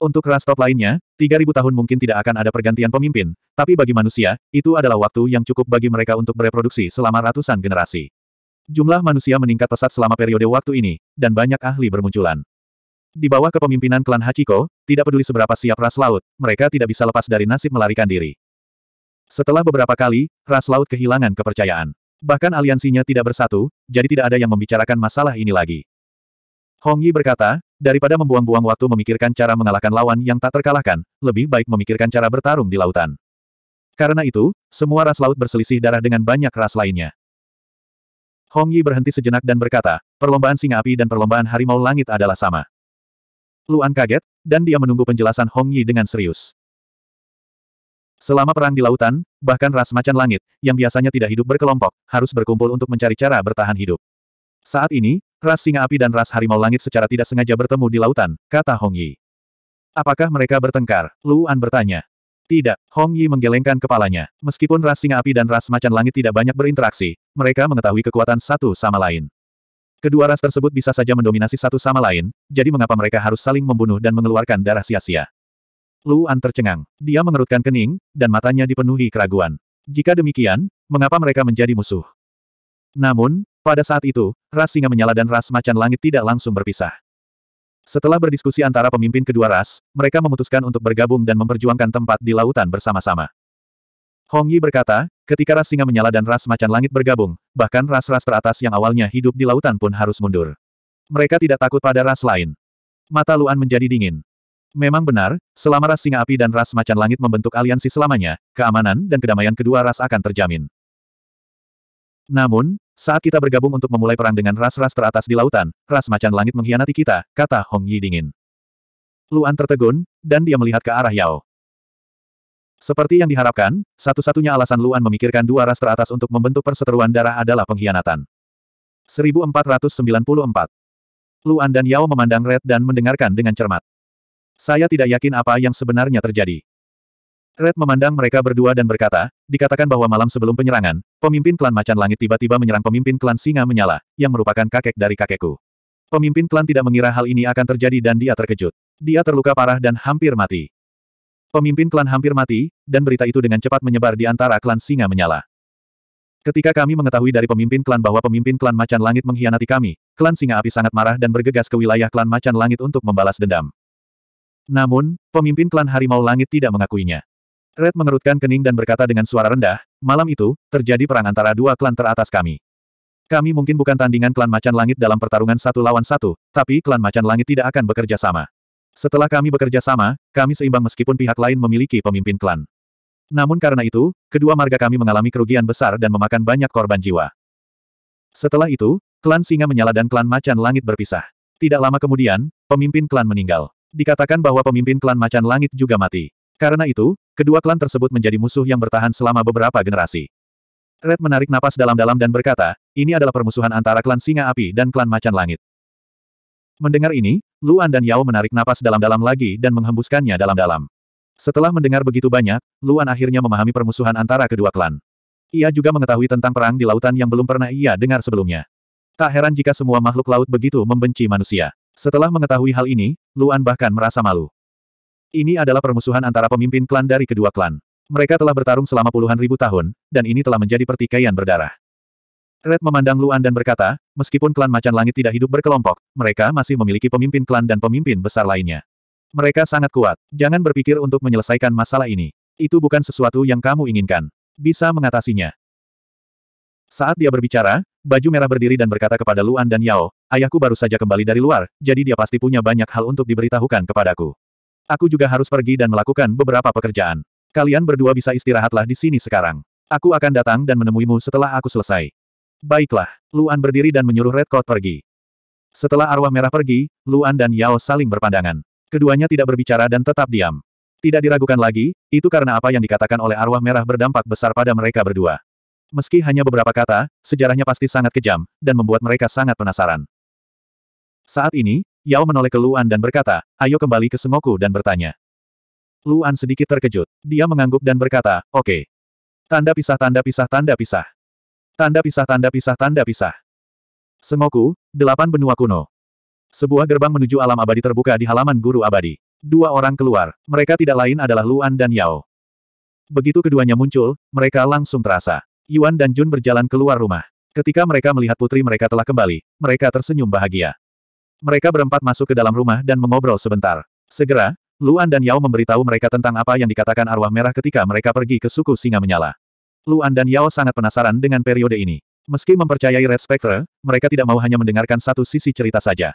Untuk ras top lainnya, 3000 tahun mungkin tidak akan ada pergantian pemimpin, tapi bagi manusia, itu adalah waktu yang cukup bagi mereka untuk bereproduksi selama ratusan generasi. Jumlah manusia meningkat pesat selama periode waktu ini, dan banyak ahli bermunculan. Di bawah kepemimpinan klan Hachiko, tidak peduli seberapa siap ras laut, mereka tidak bisa lepas dari nasib melarikan diri. Setelah beberapa kali, ras laut kehilangan kepercayaan. Bahkan aliansinya tidak bersatu, jadi tidak ada yang membicarakan masalah ini lagi. Hong Yi berkata, daripada membuang-buang waktu memikirkan cara mengalahkan lawan yang tak terkalahkan, lebih baik memikirkan cara bertarung di lautan. Karena itu, semua ras laut berselisih darah dengan banyak ras lainnya. Hong Yi berhenti sejenak dan berkata, perlombaan singa api dan perlombaan harimau langit adalah sama. Luan kaget, dan dia menunggu penjelasan Hong Yi dengan serius. Selama perang di lautan, bahkan ras macan langit, yang biasanya tidak hidup berkelompok, harus berkumpul untuk mencari cara bertahan hidup. Saat ini, ras singa api dan ras harimau langit secara tidak sengaja bertemu di lautan, kata Hong Yi. Apakah mereka bertengkar? Luan bertanya. Tidak, Hong Yi menggelengkan kepalanya. Meskipun ras singa api dan ras macan langit tidak banyak berinteraksi, mereka mengetahui kekuatan satu sama lain. Kedua ras tersebut bisa saja mendominasi satu sama lain, jadi mengapa mereka harus saling membunuh dan mengeluarkan darah sia-sia? Luan tercengang. Dia mengerutkan kening, dan matanya dipenuhi keraguan. Jika demikian, mengapa mereka menjadi musuh? Namun, pada saat itu, ras singa menyala dan ras macan langit tidak langsung berpisah. Setelah berdiskusi antara pemimpin kedua ras, mereka memutuskan untuk bergabung dan memperjuangkan tempat di lautan bersama-sama. Hong Yi berkata, ketika ras singa menyala dan ras macan langit bergabung, bahkan ras-ras teratas yang awalnya hidup di lautan pun harus mundur. Mereka tidak takut pada ras lain. Mata Luan menjadi dingin. Memang benar, selama ras singa api dan ras macan langit membentuk aliansi selamanya, keamanan dan kedamaian kedua ras akan terjamin. Namun, saat kita bergabung untuk memulai perang dengan ras-ras teratas di lautan, ras macan langit mengkhianati kita, kata Hong Yi dingin. Luan tertegun, dan dia melihat ke arah Yao. Seperti yang diharapkan, satu-satunya alasan Luan memikirkan dua ras teratas untuk membentuk perseteruan darah adalah pengkhianatan. 1494 Luan dan Yao memandang Red dan mendengarkan dengan cermat. Saya tidak yakin apa yang sebenarnya terjadi. Red memandang mereka berdua dan berkata, dikatakan bahwa malam sebelum penyerangan, pemimpin klan Macan Langit tiba-tiba menyerang pemimpin klan Singa Menyala, yang merupakan kakek dari kakekku. Pemimpin klan tidak mengira hal ini akan terjadi dan dia terkejut. Dia terluka parah dan hampir mati. Pemimpin klan hampir mati, dan berita itu dengan cepat menyebar di antara klan singa menyala. Ketika kami mengetahui dari pemimpin klan bahwa pemimpin klan Macan Langit mengkhianati kami, klan Singa Api sangat marah dan bergegas ke wilayah klan Macan Langit untuk membalas dendam. Namun, pemimpin klan Harimau Langit tidak mengakuinya. Red mengerutkan kening dan berkata dengan suara rendah, malam itu, terjadi perang antara dua klan teratas kami. Kami mungkin bukan tandingan klan Macan Langit dalam pertarungan satu lawan satu, tapi klan Macan Langit tidak akan bekerja sama. Setelah kami bekerja sama, kami seimbang meskipun pihak lain memiliki pemimpin klan. Namun karena itu, kedua marga kami mengalami kerugian besar dan memakan banyak korban jiwa. Setelah itu, klan singa menyala dan klan macan langit berpisah. Tidak lama kemudian, pemimpin klan meninggal. Dikatakan bahwa pemimpin klan macan langit juga mati. Karena itu, kedua klan tersebut menjadi musuh yang bertahan selama beberapa generasi. Red menarik napas dalam-dalam dan berkata, ini adalah permusuhan antara klan singa api dan klan macan langit. Mendengar ini, Luan dan Yao menarik napas dalam-dalam lagi dan menghembuskannya dalam-dalam. Setelah mendengar begitu banyak, Luan akhirnya memahami permusuhan antara kedua klan. Ia juga mengetahui tentang perang di lautan yang belum pernah ia dengar sebelumnya. Tak heran jika semua makhluk laut begitu membenci manusia. Setelah mengetahui hal ini, Luan bahkan merasa malu. Ini adalah permusuhan antara pemimpin klan dari kedua klan. Mereka telah bertarung selama puluhan ribu tahun, dan ini telah menjadi pertikaian berdarah. Red memandang Luan dan berkata, meskipun klan Macan Langit tidak hidup berkelompok, mereka masih memiliki pemimpin klan dan pemimpin besar lainnya. Mereka sangat kuat. Jangan berpikir untuk menyelesaikan masalah ini. Itu bukan sesuatu yang kamu inginkan. Bisa mengatasinya. Saat dia berbicara, baju merah berdiri dan berkata kepada Luan dan Yao, ayahku baru saja kembali dari luar, jadi dia pasti punya banyak hal untuk diberitahukan kepadaku. Aku juga harus pergi dan melakukan beberapa pekerjaan. Kalian berdua bisa istirahatlah di sini sekarang. Aku akan datang dan menemuimu setelah aku selesai. Baiklah, Luan berdiri dan menyuruh Red Coat pergi. Setelah arwah merah pergi, Luan dan Yao saling berpandangan. Keduanya tidak berbicara dan tetap diam. Tidak diragukan lagi, itu karena apa yang dikatakan oleh arwah merah berdampak besar pada mereka berdua. Meski hanya beberapa kata, sejarahnya pasti sangat kejam, dan membuat mereka sangat penasaran. Saat ini, Yao menoleh ke Luan dan berkata, ayo kembali ke Sengoku dan bertanya. Luan sedikit terkejut. Dia mengangguk dan berkata, oke. Okay. Tanda pisah tanda pisah tanda pisah. Tanda pisah tanda pisah tanda pisah. Sengoku, delapan benua kuno. Sebuah gerbang menuju alam abadi terbuka di halaman guru abadi. Dua orang keluar, mereka tidak lain adalah Luan dan Yao. Begitu keduanya muncul, mereka langsung terasa. Yuan dan Jun berjalan keluar rumah. Ketika mereka melihat putri mereka telah kembali, mereka tersenyum bahagia. Mereka berempat masuk ke dalam rumah dan mengobrol sebentar. Segera, Luan dan Yao memberitahu mereka tentang apa yang dikatakan arwah merah ketika mereka pergi ke suku singa menyala. Luan dan Yao sangat penasaran dengan periode ini. Meski mempercayai Red Spectre, mereka tidak mau hanya mendengarkan satu sisi cerita saja.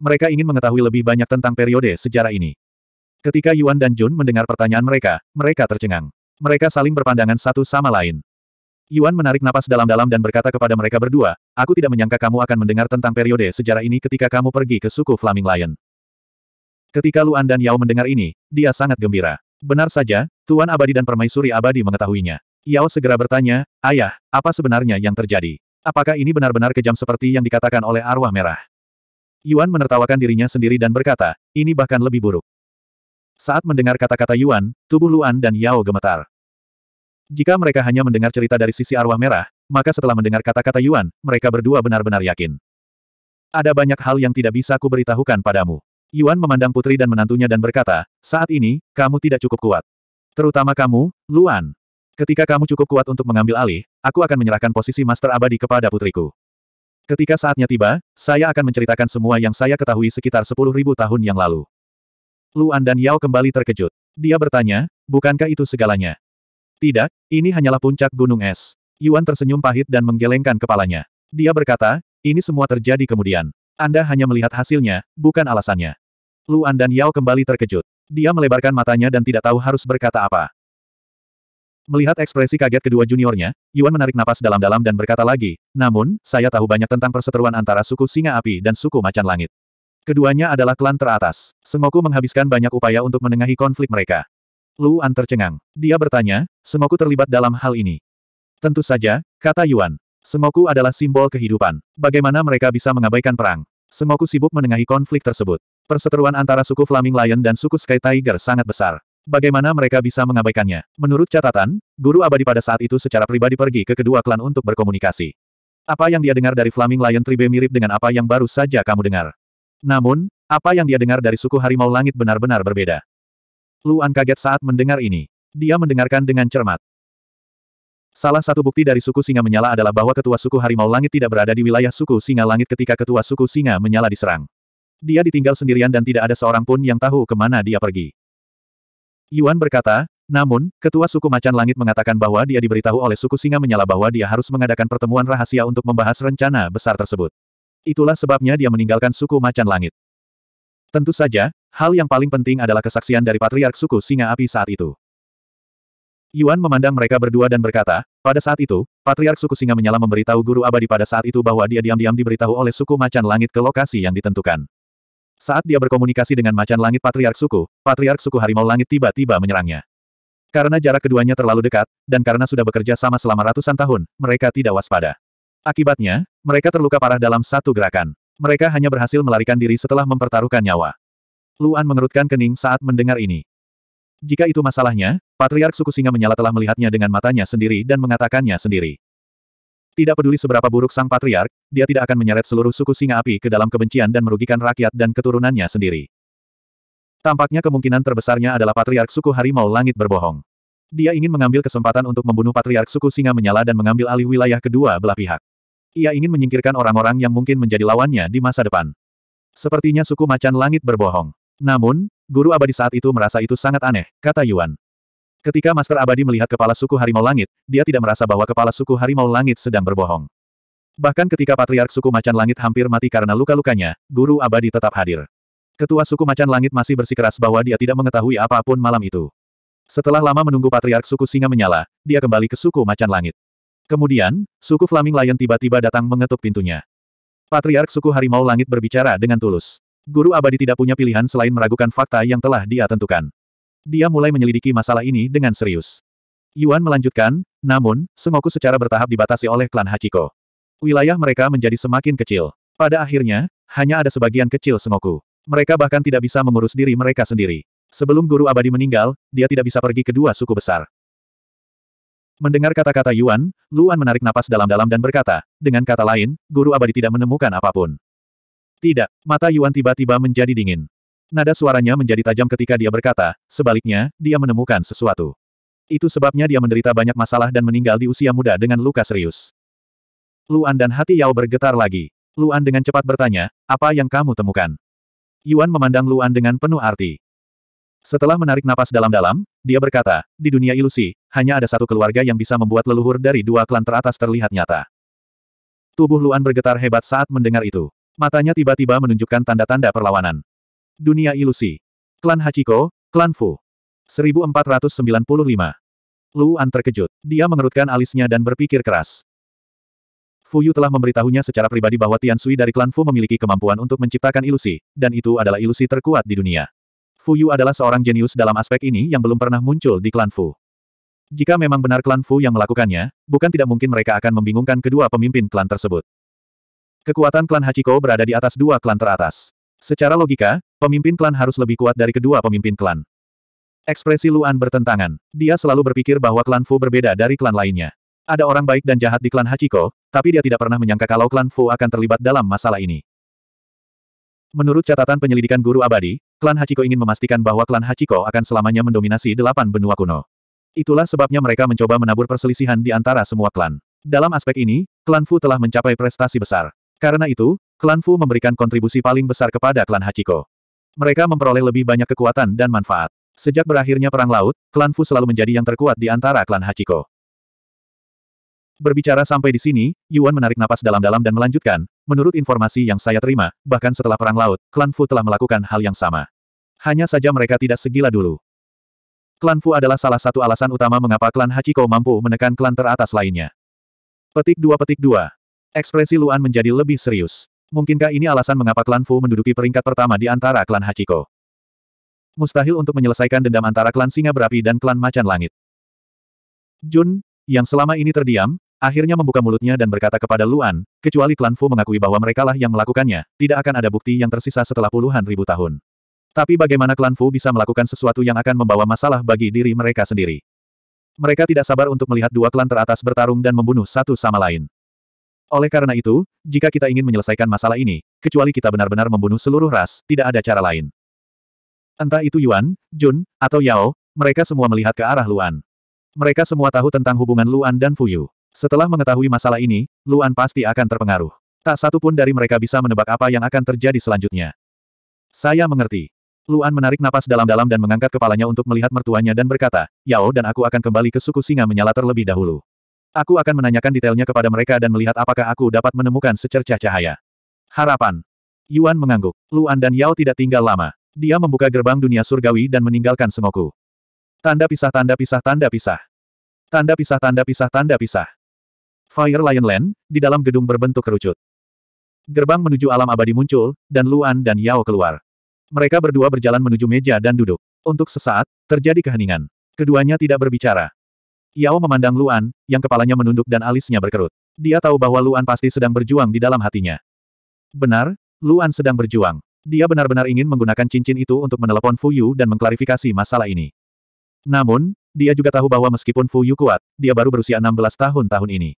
Mereka ingin mengetahui lebih banyak tentang periode sejarah ini. Ketika Yuan dan Jun mendengar pertanyaan mereka, mereka tercengang. Mereka saling berpandangan satu sama lain. Yuan menarik napas dalam-dalam dan berkata kepada mereka berdua, aku tidak menyangka kamu akan mendengar tentang periode sejarah ini ketika kamu pergi ke suku Flaming Lion. Ketika Luan dan Yao mendengar ini, dia sangat gembira. Benar saja, Tuan Abadi dan Permaisuri Abadi mengetahuinya. Yao segera bertanya, Ayah, apa sebenarnya yang terjadi? Apakah ini benar-benar kejam seperti yang dikatakan oleh arwah merah? Yuan menertawakan dirinya sendiri dan berkata, ini bahkan lebih buruk. Saat mendengar kata-kata Yuan, tubuh Luan dan Yao gemetar. Jika mereka hanya mendengar cerita dari sisi arwah merah, maka setelah mendengar kata-kata Yuan, mereka berdua benar-benar yakin. Ada banyak hal yang tidak bisa ku beritahukan padamu. Yuan memandang putri dan menantunya dan berkata, saat ini, kamu tidak cukup kuat. Terutama kamu, Luan. Ketika kamu cukup kuat untuk mengambil alih, aku akan menyerahkan posisi Master Abadi kepada putriku. Ketika saatnya tiba, saya akan menceritakan semua yang saya ketahui sekitar sepuluh ribu tahun yang lalu. Luan dan Yao kembali terkejut. Dia bertanya, bukankah itu segalanya? Tidak, ini hanyalah puncak gunung es. Yuan tersenyum pahit dan menggelengkan kepalanya. Dia berkata, ini semua terjadi kemudian. Anda hanya melihat hasilnya, bukan alasannya. Luan dan Yao kembali terkejut. Dia melebarkan matanya dan tidak tahu harus berkata apa. Melihat ekspresi kaget kedua juniornya, Yuan menarik napas dalam-dalam dan berkata lagi, namun, saya tahu banyak tentang perseteruan antara suku singa api dan suku macan langit. Keduanya adalah klan teratas. Sengoku menghabiskan banyak upaya untuk menengahi konflik mereka. Luan tercengang. Dia bertanya, Sengoku terlibat dalam hal ini. Tentu saja, kata Yuan. Sengoku adalah simbol kehidupan. Bagaimana mereka bisa mengabaikan perang? Sengoku sibuk menengahi konflik tersebut. Perseteruan antara suku Flaming Lion dan suku Sky Tiger sangat besar. Bagaimana mereka bisa mengabaikannya? Menurut catatan, Guru Abadi pada saat itu secara pribadi pergi ke kedua klan untuk berkomunikasi. Apa yang dia dengar dari Flaming Lion Tribe mirip dengan apa yang baru saja kamu dengar. Namun, apa yang dia dengar dari suku Harimau Langit benar-benar berbeda. Luan kaget saat mendengar ini. Dia mendengarkan dengan cermat. Salah satu bukti dari suku singa menyala adalah bahwa ketua suku harimau langit tidak berada di wilayah suku singa langit ketika ketua suku singa menyala diserang. Dia ditinggal sendirian dan tidak ada seorang pun yang tahu kemana dia pergi. Yuan berkata, namun, ketua suku Macan Langit mengatakan bahwa dia diberitahu oleh suku Singa Menyala bahwa dia harus mengadakan pertemuan rahasia untuk membahas rencana besar tersebut. Itulah sebabnya dia meninggalkan suku Macan Langit. Tentu saja, hal yang paling penting adalah kesaksian dari Patriark suku Singa Api saat itu. Yuan memandang mereka berdua dan berkata, pada saat itu, Patriark suku Singa Menyala memberitahu Guru Abadi pada saat itu bahwa dia diam-diam diberitahu oleh suku Macan Langit ke lokasi yang ditentukan. Saat dia berkomunikasi dengan macan langit Patriark Suku, Patriark Suku Harimau Langit tiba-tiba menyerangnya. Karena jarak keduanya terlalu dekat, dan karena sudah bekerja sama selama ratusan tahun, mereka tidak waspada. Akibatnya, mereka terluka parah dalam satu gerakan. Mereka hanya berhasil melarikan diri setelah mempertaruhkan nyawa. Luan mengerutkan kening saat mendengar ini. Jika itu masalahnya, Patriark Suku Singa Menyala telah melihatnya dengan matanya sendiri dan mengatakannya sendiri. Tidak peduli seberapa buruk sang patriark, dia tidak akan menyeret seluruh suku singa api ke dalam kebencian dan merugikan rakyat dan keturunannya sendiri. Tampaknya kemungkinan terbesarnya adalah patriark suku harimau langit berbohong. Dia ingin mengambil kesempatan untuk membunuh patriark suku singa menyala dan mengambil alih wilayah kedua belah pihak. Ia ingin menyingkirkan orang-orang yang mungkin menjadi lawannya di masa depan. Sepertinya suku macan langit berbohong. Namun, guru abadi saat itu merasa itu sangat aneh, kata Yuan. Ketika Master Abadi melihat kepala suku Harimau Langit, dia tidak merasa bahwa kepala suku Harimau Langit sedang berbohong. Bahkan ketika Patriark suku Macan Langit hampir mati karena luka-lukanya, Guru Abadi tetap hadir. Ketua suku Macan Langit masih bersikeras bahwa dia tidak mengetahui apapun malam itu. Setelah lama menunggu Patriark suku Singa menyala, dia kembali ke suku Macan Langit. Kemudian, suku Flaming Lion tiba-tiba datang mengetuk pintunya. Patriark suku Harimau Langit berbicara dengan tulus. Guru abadi tidak punya pilihan selain meragukan fakta yang telah dia tentukan. Dia mulai menyelidiki masalah ini dengan serius. Yuan melanjutkan, namun, Sengoku secara bertahap dibatasi oleh klan Hachiko. Wilayah mereka menjadi semakin kecil. Pada akhirnya, hanya ada sebagian kecil Sengoku. Mereka bahkan tidak bisa mengurus diri mereka sendiri. Sebelum guru abadi meninggal, dia tidak bisa pergi ke dua suku besar. Mendengar kata-kata Yuan, Luan menarik napas dalam-dalam dan berkata, dengan kata lain, guru abadi tidak menemukan apapun. Tidak, mata Yuan tiba-tiba menjadi dingin. Nada suaranya menjadi tajam ketika dia berkata, sebaliknya, dia menemukan sesuatu. Itu sebabnya dia menderita banyak masalah dan meninggal di usia muda dengan luka serius. Luan dan hati Yao bergetar lagi. Luan dengan cepat bertanya, apa yang kamu temukan? Yuan memandang Luan dengan penuh arti. Setelah menarik napas dalam-dalam, dia berkata, di dunia ilusi, hanya ada satu keluarga yang bisa membuat leluhur dari dua klan teratas terlihat nyata. Tubuh Luan bergetar hebat saat mendengar itu. Matanya tiba-tiba menunjukkan tanda-tanda perlawanan. Dunia Ilusi. Klan Hachiko, Klan Fu. 1495. Luan terkejut. Dia mengerutkan alisnya dan berpikir keras. Fu Yu telah memberitahunya secara pribadi bahwa Tian Sui dari klan Fu memiliki kemampuan untuk menciptakan ilusi, dan itu adalah ilusi terkuat di dunia. Fu Yu adalah seorang jenius dalam aspek ini yang belum pernah muncul di klan Fu. Jika memang benar klan Fu yang melakukannya, bukan tidak mungkin mereka akan membingungkan kedua pemimpin klan tersebut. Kekuatan klan Hachiko berada di atas dua klan teratas. Secara logika, Pemimpin klan harus lebih kuat dari kedua pemimpin klan. Ekspresi Luan bertentangan. Dia selalu berpikir bahwa klan Fu berbeda dari klan lainnya. Ada orang baik dan jahat di klan Hachiko, tapi dia tidak pernah menyangka kalau klan Fu akan terlibat dalam masalah ini. Menurut catatan penyelidikan guru abadi, klan Hachiko ingin memastikan bahwa klan Hachiko akan selamanya mendominasi delapan benua kuno. Itulah sebabnya mereka mencoba menabur perselisihan di antara semua klan. Dalam aspek ini, klan Fu telah mencapai prestasi besar. Karena itu, klan Fu memberikan kontribusi paling besar kepada klan Hachiko. Mereka memperoleh lebih banyak kekuatan dan manfaat. Sejak berakhirnya Perang Laut, klan Fu selalu menjadi yang terkuat di antara klan Hachiko. Berbicara sampai di sini, Yuan menarik napas dalam-dalam dan melanjutkan, menurut informasi yang saya terima, bahkan setelah Perang Laut, klan Fu telah melakukan hal yang sama. Hanya saja mereka tidak segila dulu. Klan Fu adalah salah satu alasan utama mengapa klan Hachiko mampu menekan klan teratas lainnya. Petik 2 Petik 2. Ekspresi Luan menjadi lebih serius. Mungkinkah ini alasan mengapa klan Fu menduduki peringkat pertama di antara klan Hachiko? Mustahil untuk menyelesaikan dendam antara klan Singa Berapi dan klan Macan Langit. Jun, yang selama ini terdiam, akhirnya membuka mulutnya dan berkata kepada Luan, kecuali klan Fu mengakui bahwa merekalah yang melakukannya, tidak akan ada bukti yang tersisa setelah puluhan ribu tahun. Tapi bagaimana klan Fu bisa melakukan sesuatu yang akan membawa masalah bagi diri mereka sendiri? Mereka tidak sabar untuk melihat dua klan teratas bertarung dan membunuh satu sama lain. Oleh karena itu, jika kita ingin menyelesaikan masalah ini, kecuali kita benar-benar membunuh seluruh ras, tidak ada cara lain. Entah itu Yuan, Jun, atau Yao, mereka semua melihat ke arah Luan. Mereka semua tahu tentang hubungan Luan dan Fuyu. Setelah mengetahui masalah ini, Luan pasti akan terpengaruh. Tak satu pun dari mereka bisa menebak apa yang akan terjadi selanjutnya. Saya mengerti. Luan menarik napas dalam-dalam dan mengangkat kepalanya untuk melihat mertuanya dan berkata, Yao dan aku akan kembali ke suku singa menyala terlebih dahulu. Aku akan menanyakan detailnya kepada mereka dan melihat apakah aku dapat menemukan secercah cahaya. Harapan. Yuan mengangguk. Luan dan Yao tidak tinggal lama. Dia membuka gerbang dunia surgawi dan meninggalkan Sengoku. Tanda pisah tanda pisah tanda pisah. Tanda pisah tanda pisah tanda pisah. Fire Lion Land, di dalam gedung berbentuk kerucut. Gerbang menuju alam abadi muncul, dan Luan dan Yao keluar. Mereka berdua berjalan menuju meja dan duduk. Untuk sesaat, terjadi keheningan. Keduanya tidak berbicara. Yao memandang Luan, yang kepalanya menunduk dan alisnya berkerut. Dia tahu bahwa Luan pasti sedang berjuang di dalam hatinya. Benar, Luan sedang berjuang. Dia benar-benar ingin menggunakan cincin itu untuk menelepon Yu dan mengklarifikasi masalah ini. Namun, dia juga tahu bahwa meskipun Fu Yu kuat, dia baru berusia 16 tahun tahun ini.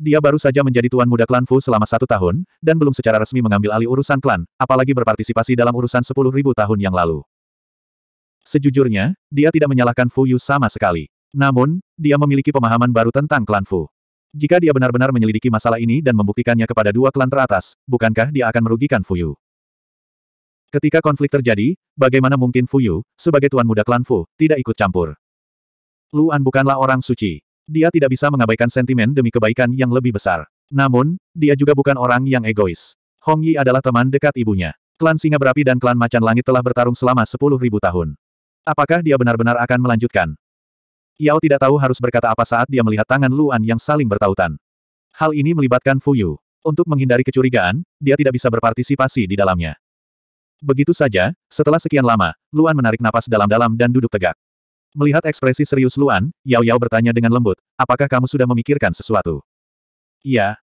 Dia baru saja menjadi tuan muda klan Fu selama satu tahun, dan belum secara resmi mengambil alih urusan klan, apalagi berpartisipasi dalam urusan 10.000 tahun yang lalu. Sejujurnya, dia tidak menyalahkan Fu Yu sama sekali. Namun, dia memiliki pemahaman baru tentang klan Fu. Jika dia benar-benar menyelidiki masalah ini dan membuktikannya kepada dua klan teratas, bukankah dia akan merugikan Fuyu? Ketika konflik terjadi, bagaimana mungkin Fuyu, sebagai tuan muda klan Fu, tidak ikut campur? Luan bukanlah orang suci. Dia tidak bisa mengabaikan sentimen demi kebaikan yang lebih besar. Namun, dia juga bukan orang yang egois. Hong Yi adalah teman dekat ibunya. Klan Singa Berapi dan klan Macan Langit telah bertarung selama 10.000 tahun. Apakah dia benar-benar akan melanjutkan? Yao tidak tahu harus berkata apa saat dia melihat tangan Luan yang saling bertautan. Hal ini melibatkan Fu Yu. Untuk menghindari kecurigaan, dia tidak bisa berpartisipasi di dalamnya. Begitu saja, setelah sekian lama, Luan menarik napas dalam-dalam dan duduk tegak. Melihat ekspresi serius Luan, Yao Yao bertanya dengan lembut, apakah kamu sudah memikirkan sesuatu? Iya.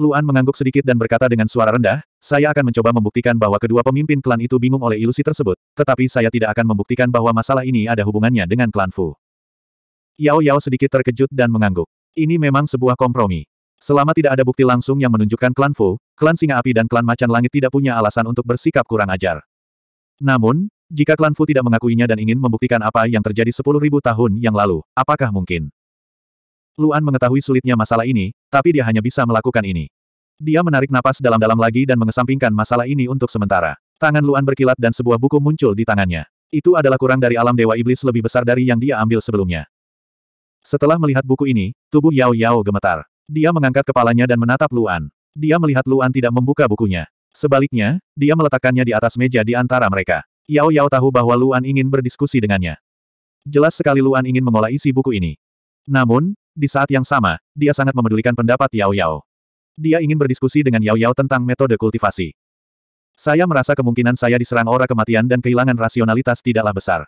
Luan mengangguk sedikit dan berkata dengan suara rendah, saya akan mencoba membuktikan bahwa kedua pemimpin klan itu bingung oleh ilusi tersebut, tetapi saya tidak akan membuktikan bahwa masalah ini ada hubungannya dengan klan Fu. Yao Yao sedikit terkejut dan mengangguk. Ini memang sebuah kompromi. Selama tidak ada bukti langsung yang menunjukkan klan Fu, klan Singa Api dan klan Macan Langit tidak punya alasan untuk bersikap kurang ajar. Namun, jika klan Fu tidak mengakuinya dan ingin membuktikan apa yang terjadi 10.000 tahun yang lalu, apakah mungkin? Luan mengetahui sulitnya masalah ini, tapi dia hanya bisa melakukan ini. Dia menarik napas dalam-dalam lagi dan mengesampingkan masalah ini untuk sementara. Tangan Luan berkilat dan sebuah buku muncul di tangannya. Itu adalah kurang dari alam Dewa Iblis lebih besar dari yang dia ambil sebelumnya. Setelah melihat buku ini, tubuh Yao Yao gemetar. Dia mengangkat kepalanya dan menatap Luan. Dia melihat Luan tidak membuka bukunya. Sebaliknya, dia meletakkannya di atas meja di antara mereka. Yao Yao tahu bahwa Luan ingin berdiskusi dengannya. Jelas sekali Luan ingin mengolah isi buku ini. Namun, di saat yang sama, dia sangat memedulikan pendapat Yao Yao. Dia ingin berdiskusi dengan Yao Yao tentang metode kultivasi. Saya merasa kemungkinan saya diserang aura kematian dan kehilangan rasionalitas tidaklah besar.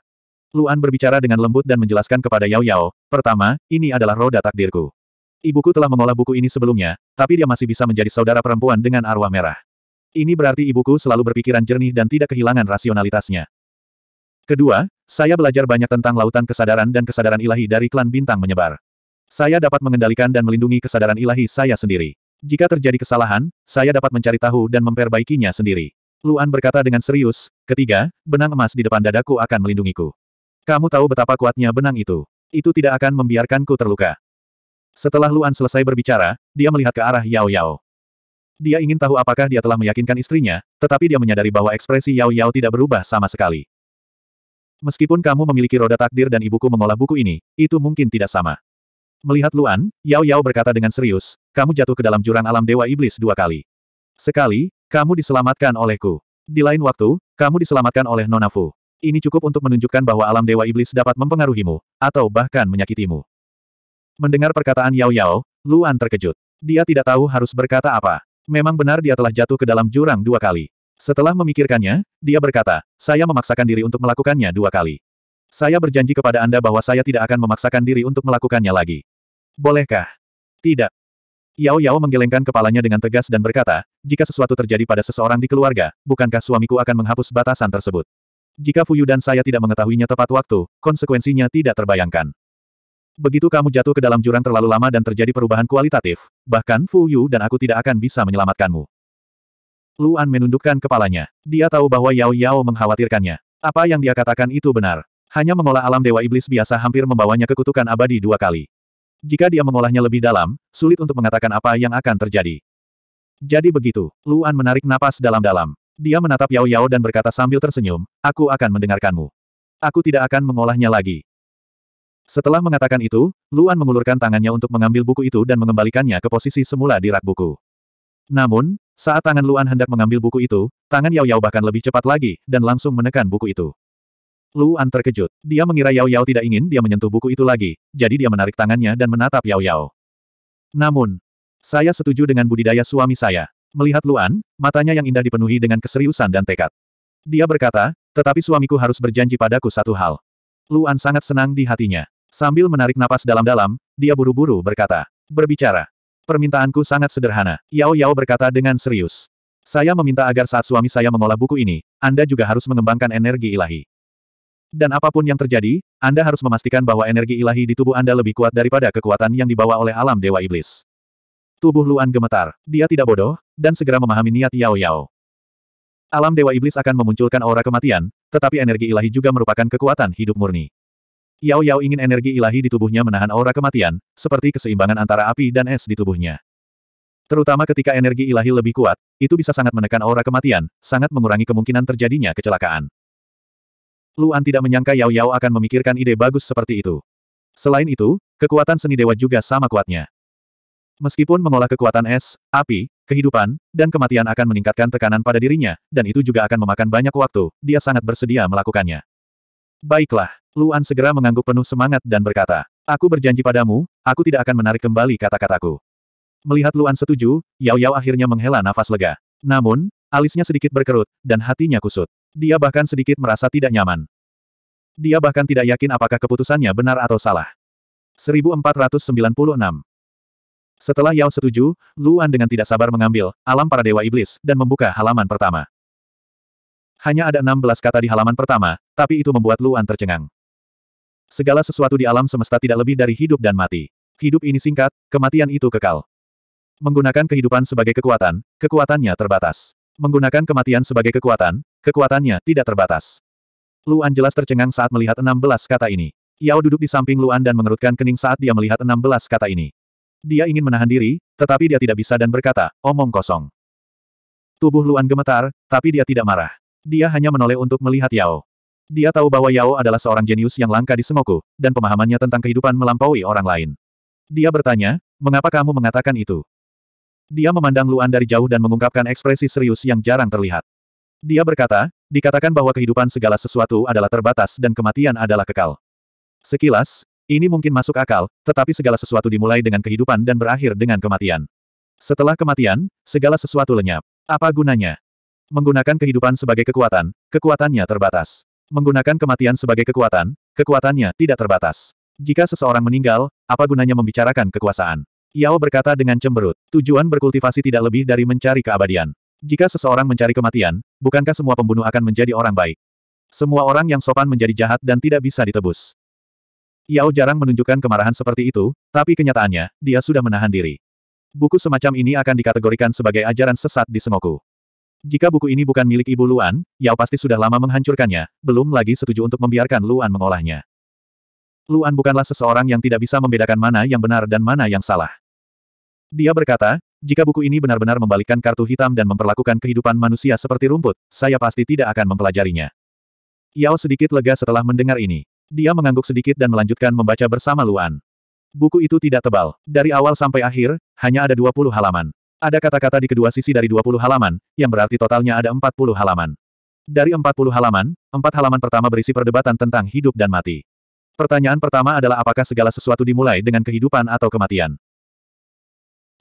Luan berbicara dengan lembut dan menjelaskan kepada Yao Yao, pertama, ini adalah roda takdirku. Ibuku telah mengolah buku ini sebelumnya, tapi dia masih bisa menjadi saudara perempuan dengan arwah merah. Ini berarti ibuku selalu berpikiran jernih dan tidak kehilangan rasionalitasnya. Kedua, saya belajar banyak tentang lautan kesadaran dan kesadaran ilahi dari klan bintang menyebar. Saya dapat mengendalikan dan melindungi kesadaran ilahi saya sendiri. Jika terjadi kesalahan, saya dapat mencari tahu dan memperbaikinya sendiri. Luan berkata dengan serius, ketiga, benang emas di depan dadaku akan melindungiku. Kamu tahu betapa kuatnya benang itu. Itu tidak akan membiarkanku terluka. Setelah Luan selesai berbicara, dia melihat ke arah Yao Yao. Dia ingin tahu apakah dia telah meyakinkan istrinya, tetapi dia menyadari bahwa ekspresi Yao Yao tidak berubah sama sekali. Meskipun kamu memiliki roda takdir dan ibuku mengolah buku ini, itu mungkin tidak sama. Melihat Luan, Yao Yao berkata dengan serius, kamu jatuh ke dalam jurang alam dewa iblis dua kali. Sekali, kamu diselamatkan olehku. Di lain waktu, kamu diselamatkan oleh Nonafu. Ini cukup untuk menunjukkan bahwa alam Dewa Iblis dapat mempengaruhimu, atau bahkan menyakitimu. Mendengar perkataan Yao Yao, Luan terkejut. Dia tidak tahu harus berkata apa. Memang benar dia telah jatuh ke dalam jurang dua kali. Setelah memikirkannya, dia berkata, saya memaksakan diri untuk melakukannya dua kali. Saya berjanji kepada Anda bahwa saya tidak akan memaksakan diri untuk melakukannya lagi. Bolehkah? Tidak. Yao Yao menggelengkan kepalanya dengan tegas dan berkata, jika sesuatu terjadi pada seseorang di keluarga, bukankah suamiku akan menghapus batasan tersebut? Jika Fuyu dan saya tidak mengetahuinya tepat waktu, konsekuensinya tidak terbayangkan. Begitu kamu jatuh ke dalam jurang terlalu lama dan terjadi perubahan kualitatif, bahkan Fuyu dan aku tidak akan bisa menyelamatkanmu. Luan menundukkan kepalanya. Dia tahu bahwa Yao Yao mengkhawatirkannya. Apa yang dia katakan itu benar. Hanya mengolah alam Dewa Iblis biasa hampir membawanya ke kutukan abadi dua kali. Jika dia mengolahnya lebih dalam, sulit untuk mengatakan apa yang akan terjadi. Jadi begitu, Luan menarik napas dalam-dalam. Dia menatap Yao Yao dan berkata sambil tersenyum, aku akan mendengarkanmu. Aku tidak akan mengolahnya lagi. Setelah mengatakan itu, Luan mengulurkan tangannya untuk mengambil buku itu dan mengembalikannya ke posisi semula di rak buku. Namun, saat tangan Luan hendak mengambil buku itu, tangan Yao Yao bahkan lebih cepat lagi, dan langsung menekan buku itu. Luan terkejut. Dia mengira Yao Yao tidak ingin dia menyentuh buku itu lagi, jadi dia menarik tangannya dan menatap Yao Yao. Namun, saya setuju dengan budidaya suami saya. Melihat Luan, matanya yang indah dipenuhi dengan keseriusan dan tekad. Dia berkata, tetapi suamiku harus berjanji padaku satu hal. Luan sangat senang di hatinya. Sambil menarik napas dalam-dalam, dia buru-buru berkata, berbicara. Permintaanku sangat sederhana. Yao Yao berkata dengan serius. Saya meminta agar saat suami saya mengolah buku ini, Anda juga harus mengembangkan energi ilahi. Dan apapun yang terjadi, Anda harus memastikan bahwa energi ilahi di tubuh Anda lebih kuat daripada kekuatan yang dibawa oleh alam Dewa Iblis. Tubuh Luan gemetar. Dia tidak bodoh, dan segera memahami niat Yao Yao. Alam Dewa Iblis akan memunculkan aura kematian, tetapi energi ilahi juga merupakan kekuatan hidup murni. Yao Yao ingin energi ilahi di tubuhnya menahan aura kematian, seperti keseimbangan antara api dan es di tubuhnya. Terutama ketika energi ilahi lebih kuat, itu bisa sangat menekan aura kematian, sangat mengurangi kemungkinan terjadinya kecelakaan. Luan tidak menyangka Yao Yao akan memikirkan ide bagus seperti itu. Selain itu, kekuatan seni dewa juga sama kuatnya. Meskipun mengolah kekuatan es, api, kehidupan, dan kematian akan meningkatkan tekanan pada dirinya, dan itu juga akan memakan banyak waktu, dia sangat bersedia melakukannya. Baiklah, Luan segera mengangguk penuh semangat dan berkata, Aku berjanji padamu, aku tidak akan menarik kembali kata-kataku. Melihat Luan setuju, Yao Yao akhirnya menghela nafas lega. Namun, alisnya sedikit berkerut, dan hatinya kusut. Dia bahkan sedikit merasa tidak nyaman. Dia bahkan tidak yakin apakah keputusannya benar atau salah. 1496 setelah Yao setuju, Luan dengan tidak sabar mengambil alam para dewa iblis dan membuka halaman pertama. Hanya ada 16 kata di halaman pertama, tapi itu membuat Luan tercengang. Segala sesuatu di alam semesta tidak lebih dari hidup dan mati. Hidup ini singkat, kematian itu kekal. Menggunakan kehidupan sebagai kekuatan, kekuatannya terbatas. Menggunakan kematian sebagai kekuatan, kekuatannya tidak terbatas. Luan jelas tercengang saat melihat 16 kata ini. Yao duduk di samping Luan dan mengerutkan kening saat dia melihat 16 kata ini. Dia ingin menahan diri, tetapi dia tidak bisa dan berkata, omong kosong. Tubuh Luan gemetar, tapi dia tidak marah. Dia hanya menoleh untuk melihat Yao. Dia tahu bahwa Yao adalah seorang jenius yang langka di Semoku, dan pemahamannya tentang kehidupan melampaui orang lain. Dia bertanya, mengapa kamu mengatakan itu? Dia memandang Luan dari jauh dan mengungkapkan ekspresi serius yang jarang terlihat. Dia berkata, dikatakan bahwa kehidupan segala sesuatu adalah terbatas dan kematian adalah kekal. Sekilas, ini mungkin masuk akal, tetapi segala sesuatu dimulai dengan kehidupan dan berakhir dengan kematian. Setelah kematian, segala sesuatu lenyap. Apa gunanya? Menggunakan kehidupan sebagai kekuatan, kekuatannya terbatas. Menggunakan kematian sebagai kekuatan, kekuatannya tidak terbatas. Jika seseorang meninggal, apa gunanya membicarakan kekuasaan? Yao berkata dengan cemberut, tujuan berkultivasi tidak lebih dari mencari keabadian. Jika seseorang mencari kematian, bukankah semua pembunuh akan menjadi orang baik? Semua orang yang sopan menjadi jahat dan tidak bisa ditebus. Yao jarang menunjukkan kemarahan seperti itu, tapi kenyataannya, dia sudah menahan diri. Buku semacam ini akan dikategorikan sebagai ajaran sesat di Sengoku. Jika buku ini bukan milik ibu Luan, Yao pasti sudah lama menghancurkannya, belum lagi setuju untuk membiarkan Luan mengolahnya. Luan bukanlah seseorang yang tidak bisa membedakan mana yang benar dan mana yang salah. Dia berkata, jika buku ini benar-benar membalikkan kartu hitam dan memperlakukan kehidupan manusia seperti rumput, saya pasti tidak akan mempelajarinya. Yao sedikit lega setelah mendengar ini. Dia mengangguk sedikit dan melanjutkan membaca bersama Luan. Buku itu tidak tebal. Dari awal sampai akhir, hanya ada 20 halaman. Ada kata-kata di kedua sisi dari 20 halaman, yang berarti totalnya ada 40 halaman. Dari 40 halaman, empat halaman pertama berisi perdebatan tentang hidup dan mati. Pertanyaan pertama adalah apakah segala sesuatu dimulai dengan kehidupan atau kematian.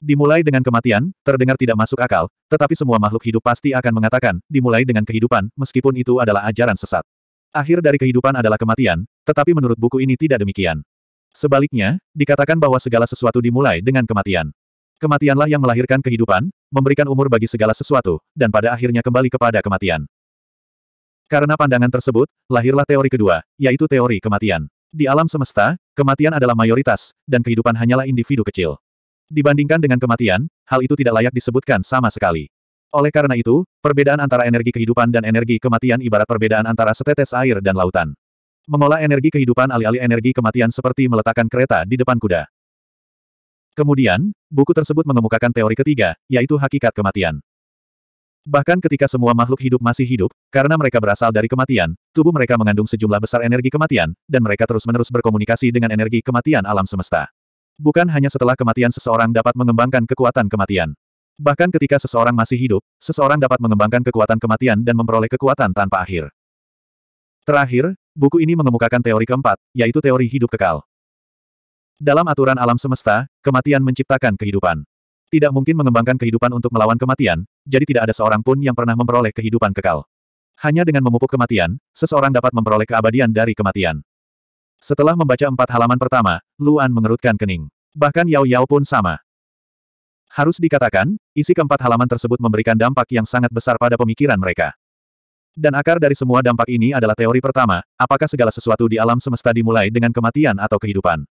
Dimulai dengan kematian, terdengar tidak masuk akal, tetapi semua makhluk hidup pasti akan mengatakan, dimulai dengan kehidupan, meskipun itu adalah ajaran sesat. Akhir dari kehidupan adalah kematian, tetapi menurut buku ini tidak demikian. Sebaliknya, dikatakan bahwa segala sesuatu dimulai dengan kematian. Kematianlah yang melahirkan kehidupan, memberikan umur bagi segala sesuatu, dan pada akhirnya kembali kepada kematian. Karena pandangan tersebut, lahirlah teori kedua, yaitu teori kematian. Di alam semesta, kematian adalah mayoritas, dan kehidupan hanyalah individu kecil. Dibandingkan dengan kematian, hal itu tidak layak disebutkan sama sekali. Oleh karena itu, perbedaan antara energi kehidupan dan energi kematian ibarat perbedaan antara setetes air dan lautan. Mengolah energi kehidupan alih-alih energi kematian seperti meletakkan kereta di depan kuda. Kemudian, buku tersebut mengemukakan teori ketiga, yaitu hakikat kematian. Bahkan ketika semua makhluk hidup masih hidup, karena mereka berasal dari kematian, tubuh mereka mengandung sejumlah besar energi kematian, dan mereka terus-menerus berkomunikasi dengan energi kematian alam semesta. Bukan hanya setelah kematian seseorang dapat mengembangkan kekuatan kematian. Bahkan ketika seseorang masih hidup, seseorang dapat mengembangkan kekuatan kematian dan memperoleh kekuatan tanpa akhir. Terakhir, buku ini mengemukakan teori keempat, yaitu teori hidup kekal. Dalam aturan alam semesta, kematian menciptakan kehidupan. Tidak mungkin mengembangkan kehidupan untuk melawan kematian, jadi tidak ada seorang pun yang pernah memperoleh kehidupan kekal. Hanya dengan memupuk kematian, seseorang dapat memperoleh keabadian dari kematian. Setelah membaca empat halaman pertama, Luan mengerutkan kening. Bahkan Yao Yao pun sama. Harus dikatakan, isi keempat halaman tersebut memberikan dampak yang sangat besar pada pemikiran mereka. Dan akar dari semua dampak ini adalah teori pertama, apakah segala sesuatu di alam semesta dimulai dengan kematian atau kehidupan.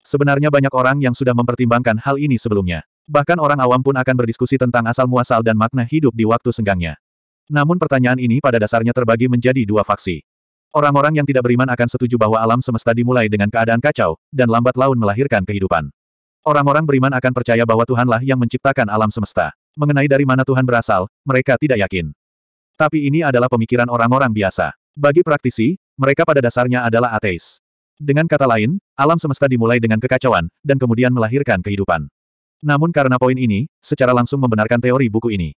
Sebenarnya banyak orang yang sudah mempertimbangkan hal ini sebelumnya. Bahkan orang awam pun akan berdiskusi tentang asal-muasal dan makna hidup di waktu senggangnya. Namun pertanyaan ini pada dasarnya terbagi menjadi dua faksi. Orang-orang yang tidak beriman akan setuju bahwa alam semesta dimulai dengan keadaan kacau, dan lambat laun melahirkan kehidupan. Orang-orang beriman akan percaya bahwa Tuhanlah yang menciptakan alam semesta. Mengenai dari mana Tuhan berasal, mereka tidak yakin. Tapi ini adalah pemikiran orang-orang biasa. Bagi praktisi, mereka pada dasarnya adalah ateis. Dengan kata lain, alam semesta dimulai dengan kekacauan, dan kemudian melahirkan kehidupan. Namun karena poin ini, secara langsung membenarkan teori buku ini.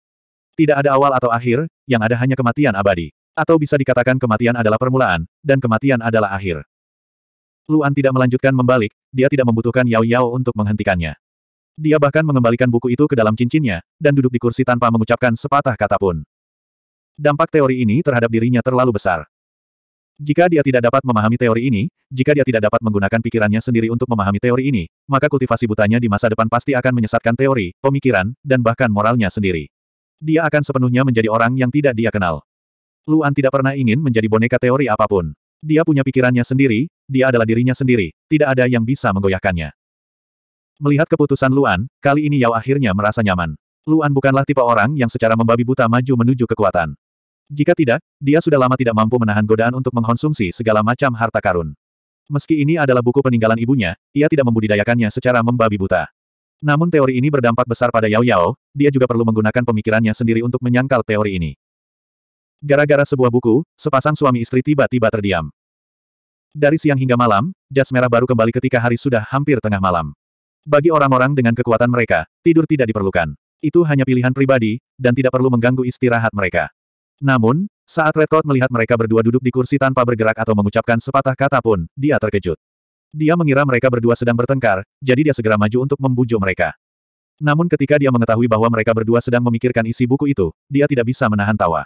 Tidak ada awal atau akhir, yang ada hanya kematian abadi. Atau bisa dikatakan kematian adalah permulaan, dan kematian adalah akhir. Luan tidak melanjutkan membalik, dia tidak membutuhkan Yao Yao untuk menghentikannya. Dia bahkan mengembalikan buku itu ke dalam cincinnya, dan duduk di kursi tanpa mengucapkan sepatah kata pun. Dampak teori ini terhadap dirinya terlalu besar. Jika dia tidak dapat memahami teori ini, jika dia tidak dapat menggunakan pikirannya sendiri untuk memahami teori ini, maka kultivasi butanya di masa depan pasti akan menyesatkan teori, pemikiran, dan bahkan moralnya sendiri. Dia akan sepenuhnya menjadi orang yang tidak dia kenal. Luan tidak pernah ingin menjadi boneka teori apapun. Dia punya pikirannya sendiri, dia adalah dirinya sendiri, tidak ada yang bisa menggoyahkannya. Melihat keputusan Luan, kali ini Yao akhirnya merasa nyaman. Luan bukanlah tipe orang yang secara membabi buta maju menuju kekuatan. Jika tidak, dia sudah lama tidak mampu menahan godaan untuk mengkonsumsi segala macam harta karun. Meski ini adalah buku peninggalan ibunya, ia tidak membudidayakannya secara membabi buta. Namun teori ini berdampak besar pada Yao Yao, dia juga perlu menggunakan pemikirannya sendiri untuk menyangkal teori ini. Gara-gara sebuah buku, sepasang suami istri tiba-tiba terdiam. Dari siang hingga malam, jas merah baru kembali ketika hari sudah hampir tengah malam. Bagi orang-orang dengan kekuatan mereka, tidur tidak diperlukan. Itu hanya pilihan pribadi, dan tidak perlu mengganggu istirahat mereka. Namun, saat Red Redcoat melihat mereka berdua duduk di kursi tanpa bergerak atau mengucapkan sepatah kata pun, dia terkejut. Dia mengira mereka berdua sedang bertengkar, jadi dia segera maju untuk membujuk mereka. Namun ketika dia mengetahui bahwa mereka berdua sedang memikirkan isi buku itu, dia tidak bisa menahan tawa.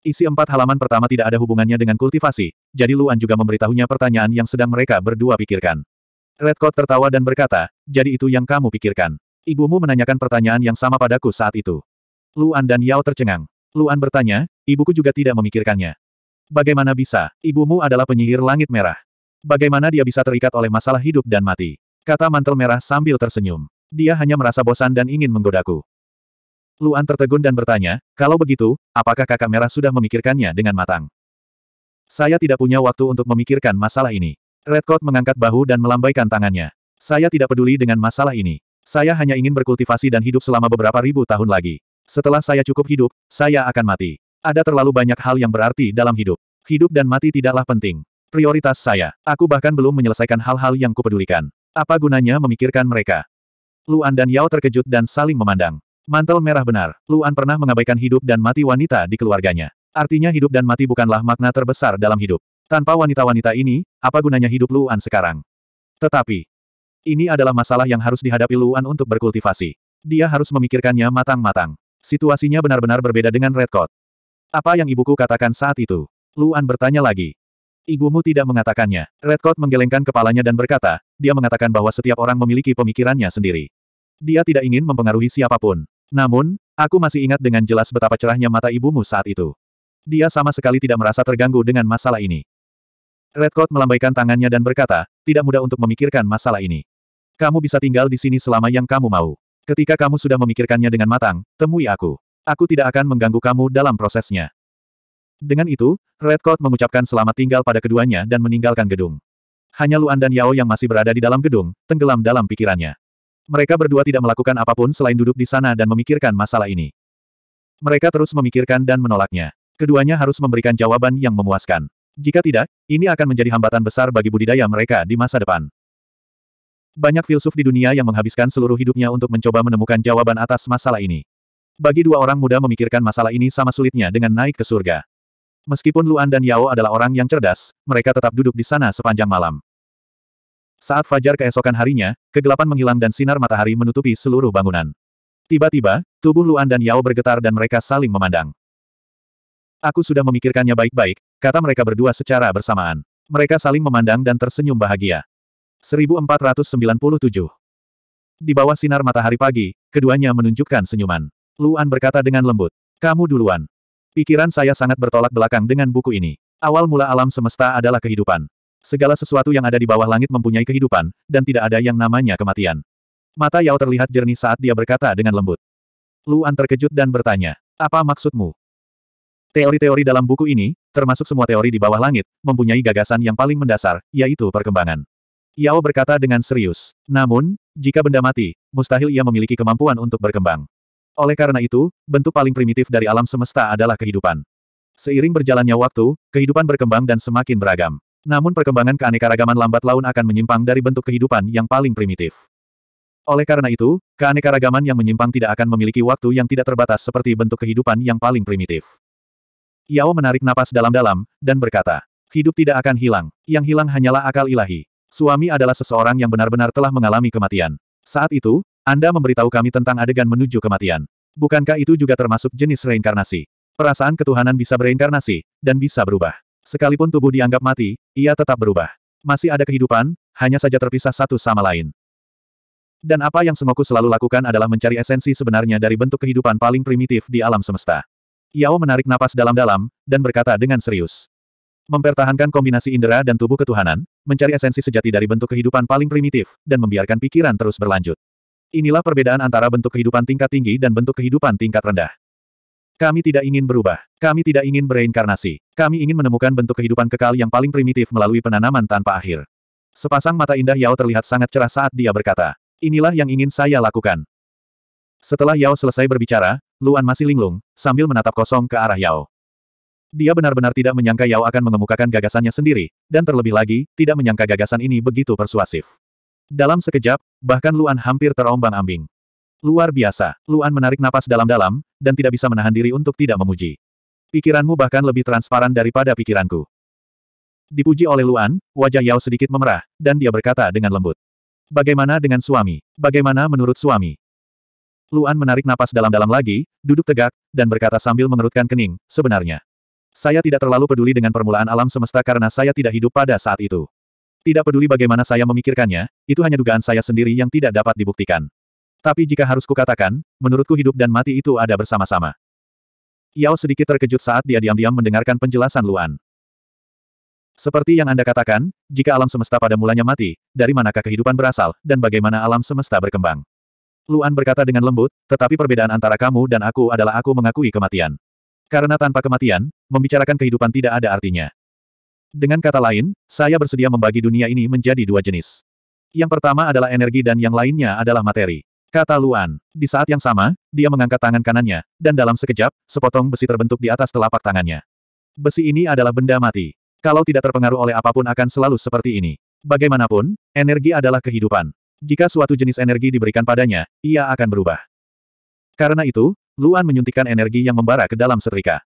Isi empat halaman pertama tidak ada hubungannya dengan kultivasi, jadi Luan juga memberitahunya pertanyaan yang sedang mereka berdua pikirkan. Redcoat tertawa dan berkata, jadi itu yang kamu pikirkan. Ibumu menanyakan pertanyaan yang sama padaku saat itu. Luan dan Yao tercengang. Luan bertanya, ibuku juga tidak memikirkannya. Bagaimana bisa, ibumu adalah penyihir langit merah. Bagaimana dia bisa terikat oleh masalah hidup dan mati? Kata mantel merah sambil tersenyum. Dia hanya merasa bosan dan ingin menggodaku. Luan tertegun dan bertanya, kalau begitu, apakah kakak merah sudah memikirkannya dengan matang? Saya tidak punya waktu untuk memikirkan masalah ini. Redcoat mengangkat bahu dan melambaikan tangannya. Saya tidak peduli dengan masalah ini. Saya hanya ingin berkultivasi dan hidup selama beberapa ribu tahun lagi. Setelah saya cukup hidup, saya akan mati. Ada terlalu banyak hal yang berarti dalam hidup. Hidup dan mati tidaklah penting. Prioritas saya. Aku bahkan belum menyelesaikan hal-hal yang kupedulikan. Apa gunanya memikirkan mereka? Luan dan Yao terkejut dan saling memandang. Mantel merah benar, Luan pernah mengabaikan hidup dan mati wanita di keluarganya. Artinya hidup dan mati bukanlah makna terbesar dalam hidup. Tanpa wanita-wanita ini, apa gunanya hidup Luan sekarang? Tetapi, ini adalah masalah yang harus dihadapi Luan untuk berkultivasi. Dia harus memikirkannya matang-matang. Situasinya benar-benar berbeda dengan Red Coat. Apa yang ibuku katakan saat itu? Luan bertanya lagi. Ibumu tidak mengatakannya. Redcoat menggelengkan kepalanya dan berkata, dia mengatakan bahwa setiap orang memiliki pemikirannya sendiri. Dia tidak ingin mempengaruhi siapapun. Namun, aku masih ingat dengan jelas betapa cerahnya mata ibumu saat itu. Dia sama sekali tidak merasa terganggu dengan masalah ini. Redcoat melambaikan tangannya dan berkata, tidak mudah untuk memikirkan masalah ini. Kamu bisa tinggal di sini selama yang kamu mau. Ketika kamu sudah memikirkannya dengan matang, temui aku. Aku tidak akan mengganggu kamu dalam prosesnya. Dengan itu, Redcoat mengucapkan selamat tinggal pada keduanya dan meninggalkan gedung. Hanya Luan dan Yao yang masih berada di dalam gedung, tenggelam dalam pikirannya. Mereka berdua tidak melakukan apapun selain duduk di sana dan memikirkan masalah ini. Mereka terus memikirkan dan menolaknya. Keduanya harus memberikan jawaban yang memuaskan. Jika tidak, ini akan menjadi hambatan besar bagi budidaya mereka di masa depan. Banyak filsuf di dunia yang menghabiskan seluruh hidupnya untuk mencoba menemukan jawaban atas masalah ini. Bagi dua orang muda memikirkan masalah ini sama sulitnya dengan naik ke surga. Meskipun Luan dan Yao adalah orang yang cerdas, mereka tetap duduk di sana sepanjang malam. Saat fajar keesokan harinya, kegelapan menghilang dan sinar matahari menutupi seluruh bangunan. Tiba-tiba, tubuh Luan dan Yao bergetar dan mereka saling memandang. Aku sudah memikirkannya baik-baik, kata mereka berdua secara bersamaan. Mereka saling memandang dan tersenyum bahagia. 1497 Di bawah sinar matahari pagi, keduanya menunjukkan senyuman. Luan berkata dengan lembut, kamu duluan. Pikiran saya sangat bertolak belakang dengan buku ini. Awal mula alam semesta adalah kehidupan. Segala sesuatu yang ada di bawah langit mempunyai kehidupan, dan tidak ada yang namanya kematian. Mata Yao terlihat jernih saat dia berkata dengan lembut. Luan terkejut dan bertanya, apa maksudmu? Teori-teori dalam buku ini, termasuk semua teori di bawah langit, mempunyai gagasan yang paling mendasar, yaitu perkembangan. Yao berkata dengan serius. Namun, jika benda mati, mustahil ia memiliki kemampuan untuk berkembang. Oleh karena itu, bentuk paling primitif dari alam semesta adalah kehidupan. Seiring berjalannya waktu, kehidupan berkembang dan semakin beragam. Namun perkembangan keanekaragaman lambat laun akan menyimpang dari bentuk kehidupan yang paling primitif. Oleh karena itu, keanekaragaman yang menyimpang tidak akan memiliki waktu yang tidak terbatas seperti bentuk kehidupan yang paling primitif. Yao menarik napas dalam-dalam, dan berkata, hidup tidak akan hilang, yang hilang hanyalah akal ilahi. Suami adalah seseorang yang benar-benar telah mengalami kematian. Saat itu, Anda memberitahu kami tentang adegan menuju kematian. Bukankah itu juga termasuk jenis reinkarnasi? Perasaan ketuhanan bisa bereinkarnasi, dan bisa berubah. Sekalipun tubuh dianggap mati, ia tetap berubah. Masih ada kehidupan, hanya saja terpisah satu sama lain. Dan apa yang Sengoku selalu lakukan adalah mencari esensi sebenarnya dari bentuk kehidupan paling primitif di alam semesta. Yao menarik napas dalam-dalam, dan berkata dengan serius. Mempertahankan kombinasi indera dan tubuh ketuhanan, mencari esensi sejati dari bentuk kehidupan paling primitif, dan membiarkan pikiran terus berlanjut. Inilah perbedaan antara bentuk kehidupan tingkat tinggi dan bentuk kehidupan tingkat rendah. Kami tidak ingin berubah. Kami tidak ingin bereinkarnasi. Kami ingin menemukan bentuk kehidupan kekal yang paling primitif melalui penanaman tanpa akhir. Sepasang mata indah Yao terlihat sangat cerah saat dia berkata, Inilah yang ingin saya lakukan. Setelah Yao selesai berbicara, Luan masih linglung, sambil menatap kosong ke arah Yao. Dia benar-benar tidak menyangka Yao akan mengemukakan gagasannya sendiri, dan terlebih lagi, tidak menyangka gagasan ini begitu persuasif. Dalam sekejap, bahkan Luan hampir terombang-ambing. Luar biasa, Luan menarik napas dalam-dalam, dan tidak bisa menahan diri untuk tidak memuji. Pikiranmu bahkan lebih transparan daripada pikiranku. Dipuji oleh Luan, wajah Yao sedikit memerah, dan dia berkata dengan lembut. Bagaimana dengan suami? Bagaimana menurut suami? Luan menarik napas dalam-dalam lagi, duduk tegak, dan berkata sambil mengerutkan kening, sebenarnya. Saya tidak terlalu peduli dengan permulaan alam semesta karena saya tidak hidup pada saat itu. Tidak peduli bagaimana saya memikirkannya, itu hanya dugaan saya sendiri yang tidak dapat dibuktikan. Tapi jika harus kukatakan, menurutku hidup dan mati itu ada bersama-sama. Yao sedikit terkejut saat dia diam-diam mendengarkan penjelasan Luan. Seperti yang Anda katakan, jika alam semesta pada mulanya mati, dari manakah kehidupan berasal, dan bagaimana alam semesta berkembang? Luan berkata dengan lembut, tetapi perbedaan antara kamu dan aku adalah aku mengakui kematian. Karena tanpa kematian, membicarakan kehidupan tidak ada artinya. Dengan kata lain, saya bersedia membagi dunia ini menjadi dua jenis. Yang pertama adalah energi dan yang lainnya adalah materi. Kata Luan. Di saat yang sama, dia mengangkat tangan kanannya, dan dalam sekejap, sepotong besi terbentuk di atas telapak tangannya. Besi ini adalah benda mati. Kalau tidak terpengaruh oleh apapun akan selalu seperti ini. Bagaimanapun, energi adalah kehidupan. Jika suatu jenis energi diberikan padanya, ia akan berubah. Karena itu, Luan menyuntikkan energi yang membara ke dalam setrika.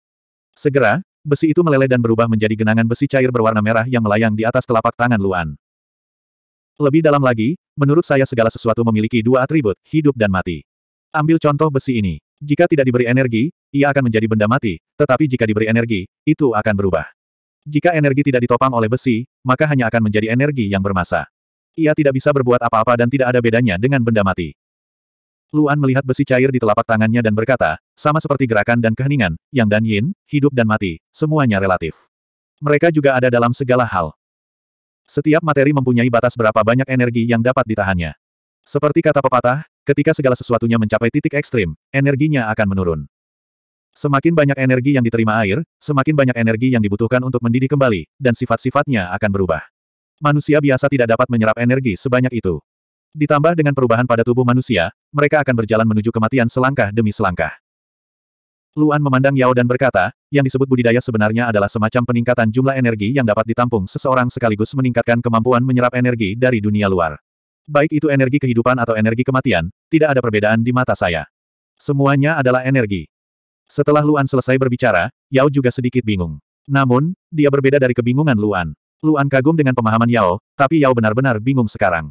Segera, besi itu meleleh dan berubah menjadi genangan besi cair berwarna merah yang melayang di atas telapak tangan Luan. Lebih dalam lagi, menurut saya segala sesuatu memiliki dua atribut, hidup dan mati. Ambil contoh besi ini. Jika tidak diberi energi, ia akan menjadi benda mati, tetapi jika diberi energi, itu akan berubah. Jika energi tidak ditopang oleh besi, maka hanya akan menjadi energi yang bermasa. Ia tidak bisa berbuat apa-apa dan tidak ada bedanya dengan benda mati. Luan melihat besi cair di telapak tangannya dan berkata, sama seperti gerakan dan keheningan, yang dan yin, hidup dan mati, semuanya relatif. Mereka juga ada dalam segala hal. Setiap materi mempunyai batas berapa banyak energi yang dapat ditahannya. Seperti kata pepatah, ketika segala sesuatunya mencapai titik ekstrim, energinya akan menurun. Semakin banyak energi yang diterima air, semakin banyak energi yang dibutuhkan untuk mendidih kembali, dan sifat-sifatnya akan berubah. Manusia biasa tidak dapat menyerap energi sebanyak itu. Ditambah dengan perubahan pada tubuh manusia, mereka akan berjalan menuju kematian selangkah demi selangkah. Luan memandang Yao dan berkata, yang disebut budidaya sebenarnya adalah semacam peningkatan jumlah energi yang dapat ditampung seseorang sekaligus meningkatkan kemampuan menyerap energi dari dunia luar. Baik itu energi kehidupan atau energi kematian, tidak ada perbedaan di mata saya. Semuanya adalah energi. Setelah Luan selesai berbicara, Yao juga sedikit bingung. Namun, dia berbeda dari kebingungan Luan. Luan kagum dengan pemahaman Yao, tapi Yao benar-benar bingung sekarang.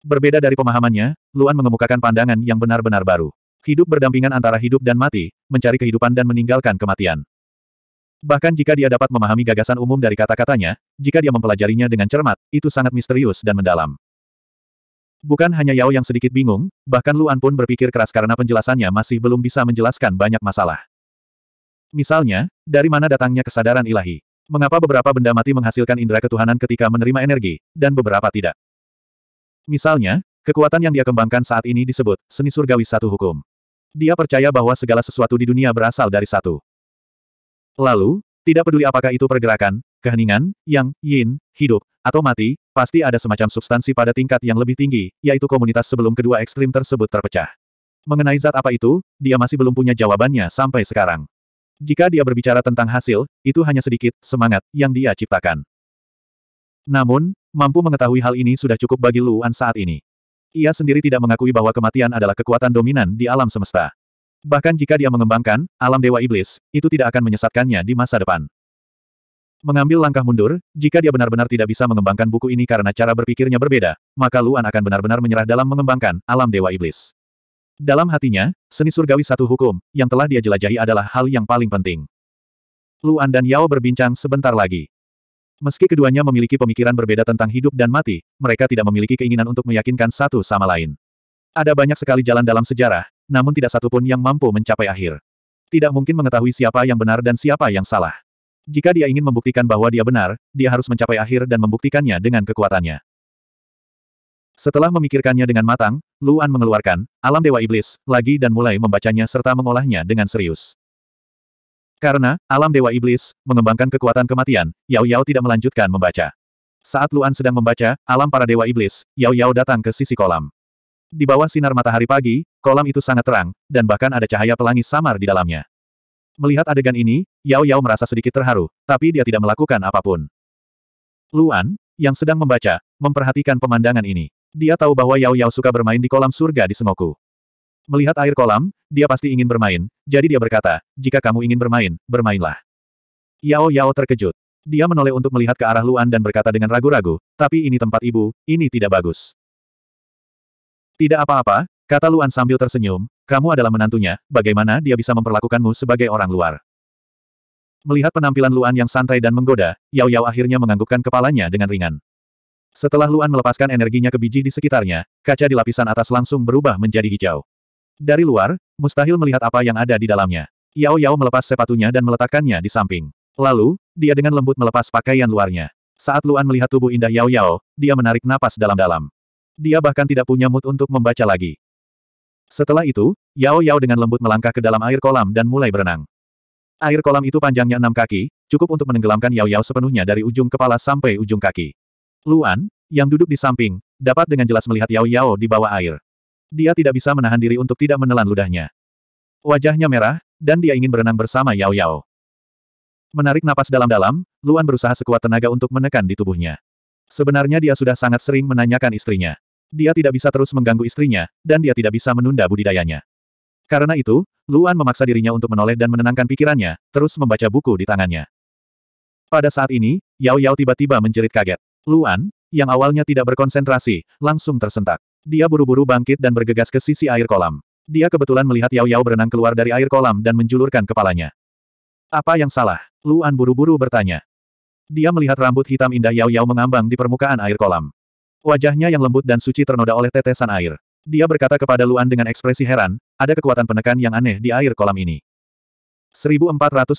Berbeda dari pemahamannya, Luan mengemukakan pandangan yang benar-benar baru. Hidup berdampingan antara hidup dan mati, mencari kehidupan dan meninggalkan kematian. Bahkan jika dia dapat memahami gagasan umum dari kata-katanya, jika dia mempelajarinya dengan cermat, itu sangat misterius dan mendalam. Bukan hanya Yao yang sedikit bingung, bahkan Luan pun berpikir keras karena penjelasannya masih belum bisa menjelaskan banyak masalah. Misalnya, dari mana datangnya kesadaran ilahi? Mengapa beberapa benda mati menghasilkan indera ketuhanan ketika menerima energi, dan beberapa tidak? Misalnya, kekuatan yang dia kembangkan saat ini disebut seni surgawi satu hukum. Dia percaya bahwa segala sesuatu di dunia berasal dari satu. Lalu, tidak peduli apakah itu pergerakan, keheningan, yang, yin, hidup, atau mati, pasti ada semacam substansi pada tingkat yang lebih tinggi, yaitu komunitas sebelum kedua ekstrim tersebut terpecah. Mengenai zat apa itu, dia masih belum punya jawabannya sampai sekarang. Jika dia berbicara tentang hasil, itu hanya sedikit semangat yang dia ciptakan. Namun, mampu mengetahui hal ini sudah cukup bagi Luan saat ini. Ia sendiri tidak mengakui bahwa kematian adalah kekuatan dominan di alam semesta. Bahkan jika dia mengembangkan alam dewa iblis, itu tidak akan menyesatkannya di masa depan. Mengambil langkah mundur, jika dia benar-benar tidak bisa mengembangkan buku ini karena cara berpikirnya berbeda, maka Luan akan benar-benar menyerah dalam mengembangkan alam dewa iblis. Dalam hatinya, seni surgawi satu hukum, yang telah dia jelajahi adalah hal yang paling penting. Luan dan Yao berbincang sebentar lagi. Meski keduanya memiliki pemikiran berbeda tentang hidup dan mati, mereka tidak memiliki keinginan untuk meyakinkan satu sama lain. Ada banyak sekali jalan dalam sejarah, namun tidak satu pun yang mampu mencapai akhir. Tidak mungkin mengetahui siapa yang benar dan siapa yang salah. Jika dia ingin membuktikan bahwa dia benar, dia harus mencapai akhir dan membuktikannya dengan kekuatannya. Setelah memikirkannya dengan matang, Luan mengeluarkan alam dewa iblis lagi dan mulai membacanya serta mengolahnya dengan serius. Karena, alam Dewa Iblis, mengembangkan kekuatan kematian, Yao Yao tidak melanjutkan membaca. Saat Luan sedang membaca, alam para Dewa Iblis, Yao Yao datang ke sisi kolam. Di bawah sinar matahari pagi, kolam itu sangat terang, dan bahkan ada cahaya pelangi samar di dalamnya. Melihat adegan ini, Yao Yao merasa sedikit terharu, tapi dia tidak melakukan apapun. Luan, yang sedang membaca, memperhatikan pemandangan ini. Dia tahu bahwa Yao Yao suka bermain di kolam surga di Sengoku. Melihat air kolam, dia pasti ingin bermain, jadi dia berkata, jika kamu ingin bermain, bermainlah. Yao Yao terkejut. Dia menoleh untuk melihat ke arah Luan dan berkata dengan ragu-ragu, tapi ini tempat ibu, ini tidak bagus. Tidak apa-apa, kata Luan sambil tersenyum, kamu adalah menantunya, bagaimana dia bisa memperlakukanmu sebagai orang luar. Melihat penampilan Luan yang santai dan menggoda, Yao Yao akhirnya menganggukkan kepalanya dengan ringan. Setelah Luan melepaskan energinya ke biji di sekitarnya, kaca di lapisan atas langsung berubah menjadi hijau. Dari luar, mustahil melihat apa yang ada di dalamnya. Yao Yao melepas sepatunya dan meletakkannya di samping. Lalu, dia dengan lembut melepas pakaian luarnya. Saat Luan melihat tubuh indah Yao Yao, dia menarik napas dalam-dalam. Dia bahkan tidak punya mood untuk membaca lagi. Setelah itu, Yao Yao dengan lembut melangkah ke dalam air kolam dan mulai berenang. Air kolam itu panjangnya enam kaki, cukup untuk menenggelamkan Yao Yao sepenuhnya dari ujung kepala sampai ujung kaki. Luan, yang duduk di samping, dapat dengan jelas melihat Yao Yao di bawah air dia tidak bisa menahan diri untuk tidak menelan ludahnya. Wajahnya merah, dan dia ingin berenang bersama Yao Yao. Menarik napas dalam-dalam, Luan berusaha sekuat tenaga untuk menekan di tubuhnya. Sebenarnya dia sudah sangat sering menanyakan istrinya. Dia tidak bisa terus mengganggu istrinya, dan dia tidak bisa menunda budidayanya. Karena itu, Luan memaksa dirinya untuk menoleh dan menenangkan pikirannya, terus membaca buku di tangannya. Pada saat ini, Yao Yao tiba-tiba menjerit kaget. Luan, yang awalnya tidak berkonsentrasi, langsung tersentak. Dia buru-buru bangkit dan bergegas ke sisi air kolam. Dia kebetulan melihat Yao Yao berenang keluar dari air kolam dan menjulurkan kepalanya. Apa yang salah? Luan buru-buru bertanya. Dia melihat rambut hitam indah Yao Yao mengambang di permukaan air kolam. Wajahnya yang lembut dan suci ternoda oleh tetesan air. Dia berkata kepada Luan dengan ekspresi heran, ada kekuatan penekan yang aneh di air kolam ini. 1498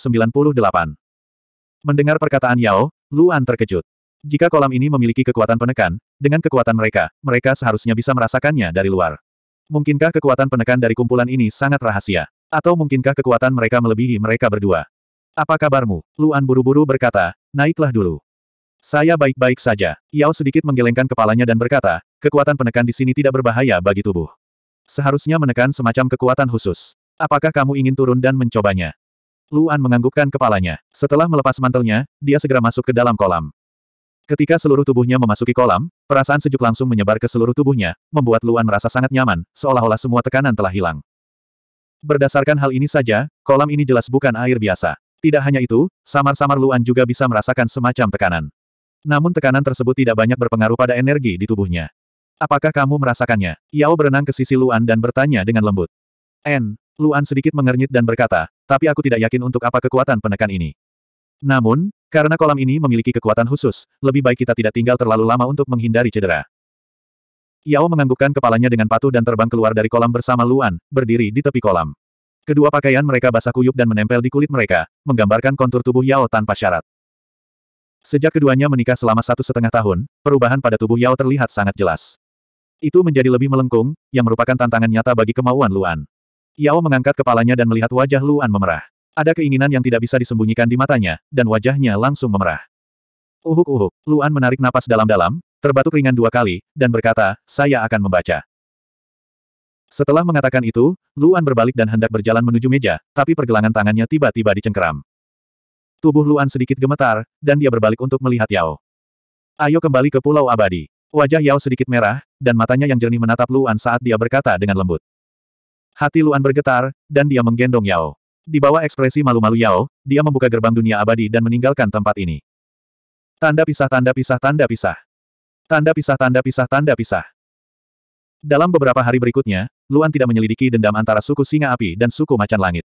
Mendengar perkataan Yao, Luan terkejut. Jika kolam ini memiliki kekuatan penekan, dengan kekuatan mereka, mereka seharusnya bisa merasakannya dari luar. Mungkinkah kekuatan penekan dari kumpulan ini sangat rahasia? Atau mungkinkah kekuatan mereka melebihi mereka berdua? Apa kabarmu? Luan buru-buru berkata, naiklah dulu. Saya baik-baik saja. Yao sedikit menggelengkan kepalanya dan berkata, kekuatan penekan di sini tidak berbahaya bagi tubuh. Seharusnya menekan semacam kekuatan khusus. Apakah kamu ingin turun dan mencobanya? Luan menganggukkan kepalanya. Setelah melepas mantelnya, dia segera masuk ke dalam kolam. Ketika seluruh tubuhnya memasuki kolam, perasaan sejuk langsung menyebar ke seluruh tubuhnya, membuat Luan merasa sangat nyaman, seolah-olah semua tekanan telah hilang. Berdasarkan hal ini saja, kolam ini jelas bukan air biasa. Tidak hanya itu, samar-samar Luan juga bisa merasakan semacam tekanan. Namun tekanan tersebut tidak banyak berpengaruh pada energi di tubuhnya. Apakah kamu merasakannya? Yao berenang ke sisi Luan dan bertanya dengan lembut. N. Luan sedikit mengernyit dan berkata, tapi aku tidak yakin untuk apa kekuatan penekan ini. Namun, karena kolam ini memiliki kekuatan khusus, lebih baik kita tidak tinggal terlalu lama untuk menghindari cedera. Yao menganggukkan kepalanya dengan patuh dan terbang keluar dari kolam bersama Luan, berdiri di tepi kolam. Kedua pakaian mereka basah kuyup dan menempel di kulit mereka, menggambarkan kontur tubuh Yao tanpa syarat. Sejak keduanya menikah selama satu setengah tahun, perubahan pada tubuh Yao terlihat sangat jelas. Itu menjadi lebih melengkung, yang merupakan tantangan nyata bagi kemauan Luan. Yao mengangkat kepalanya dan melihat wajah Luan memerah. Ada keinginan yang tidak bisa disembunyikan di matanya, dan wajahnya langsung memerah. Uhuk-uhuk, Luan menarik napas dalam-dalam, terbatuk ringan dua kali, dan berkata, saya akan membaca. Setelah mengatakan itu, Luan berbalik dan hendak berjalan menuju meja, tapi pergelangan tangannya tiba-tiba dicengkeram. Tubuh Luan sedikit gemetar, dan dia berbalik untuk melihat Yao. Ayo kembali ke Pulau Abadi. Wajah Yao sedikit merah, dan matanya yang jernih menatap Luan saat dia berkata dengan lembut. Hati Luan bergetar, dan dia menggendong Yao. Di bawah ekspresi malu-malu Yao, dia membuka gerbang dunia abadi dan meninggalkan tempat ini. Tanda pisah tanda pisah tanda pisah. Tanda pisah tanda pisah tanda pisah. Dalam beberapa hari berikutnya, Luan tidak menyelidiki dendam antara suku singa api dan suku macan langit.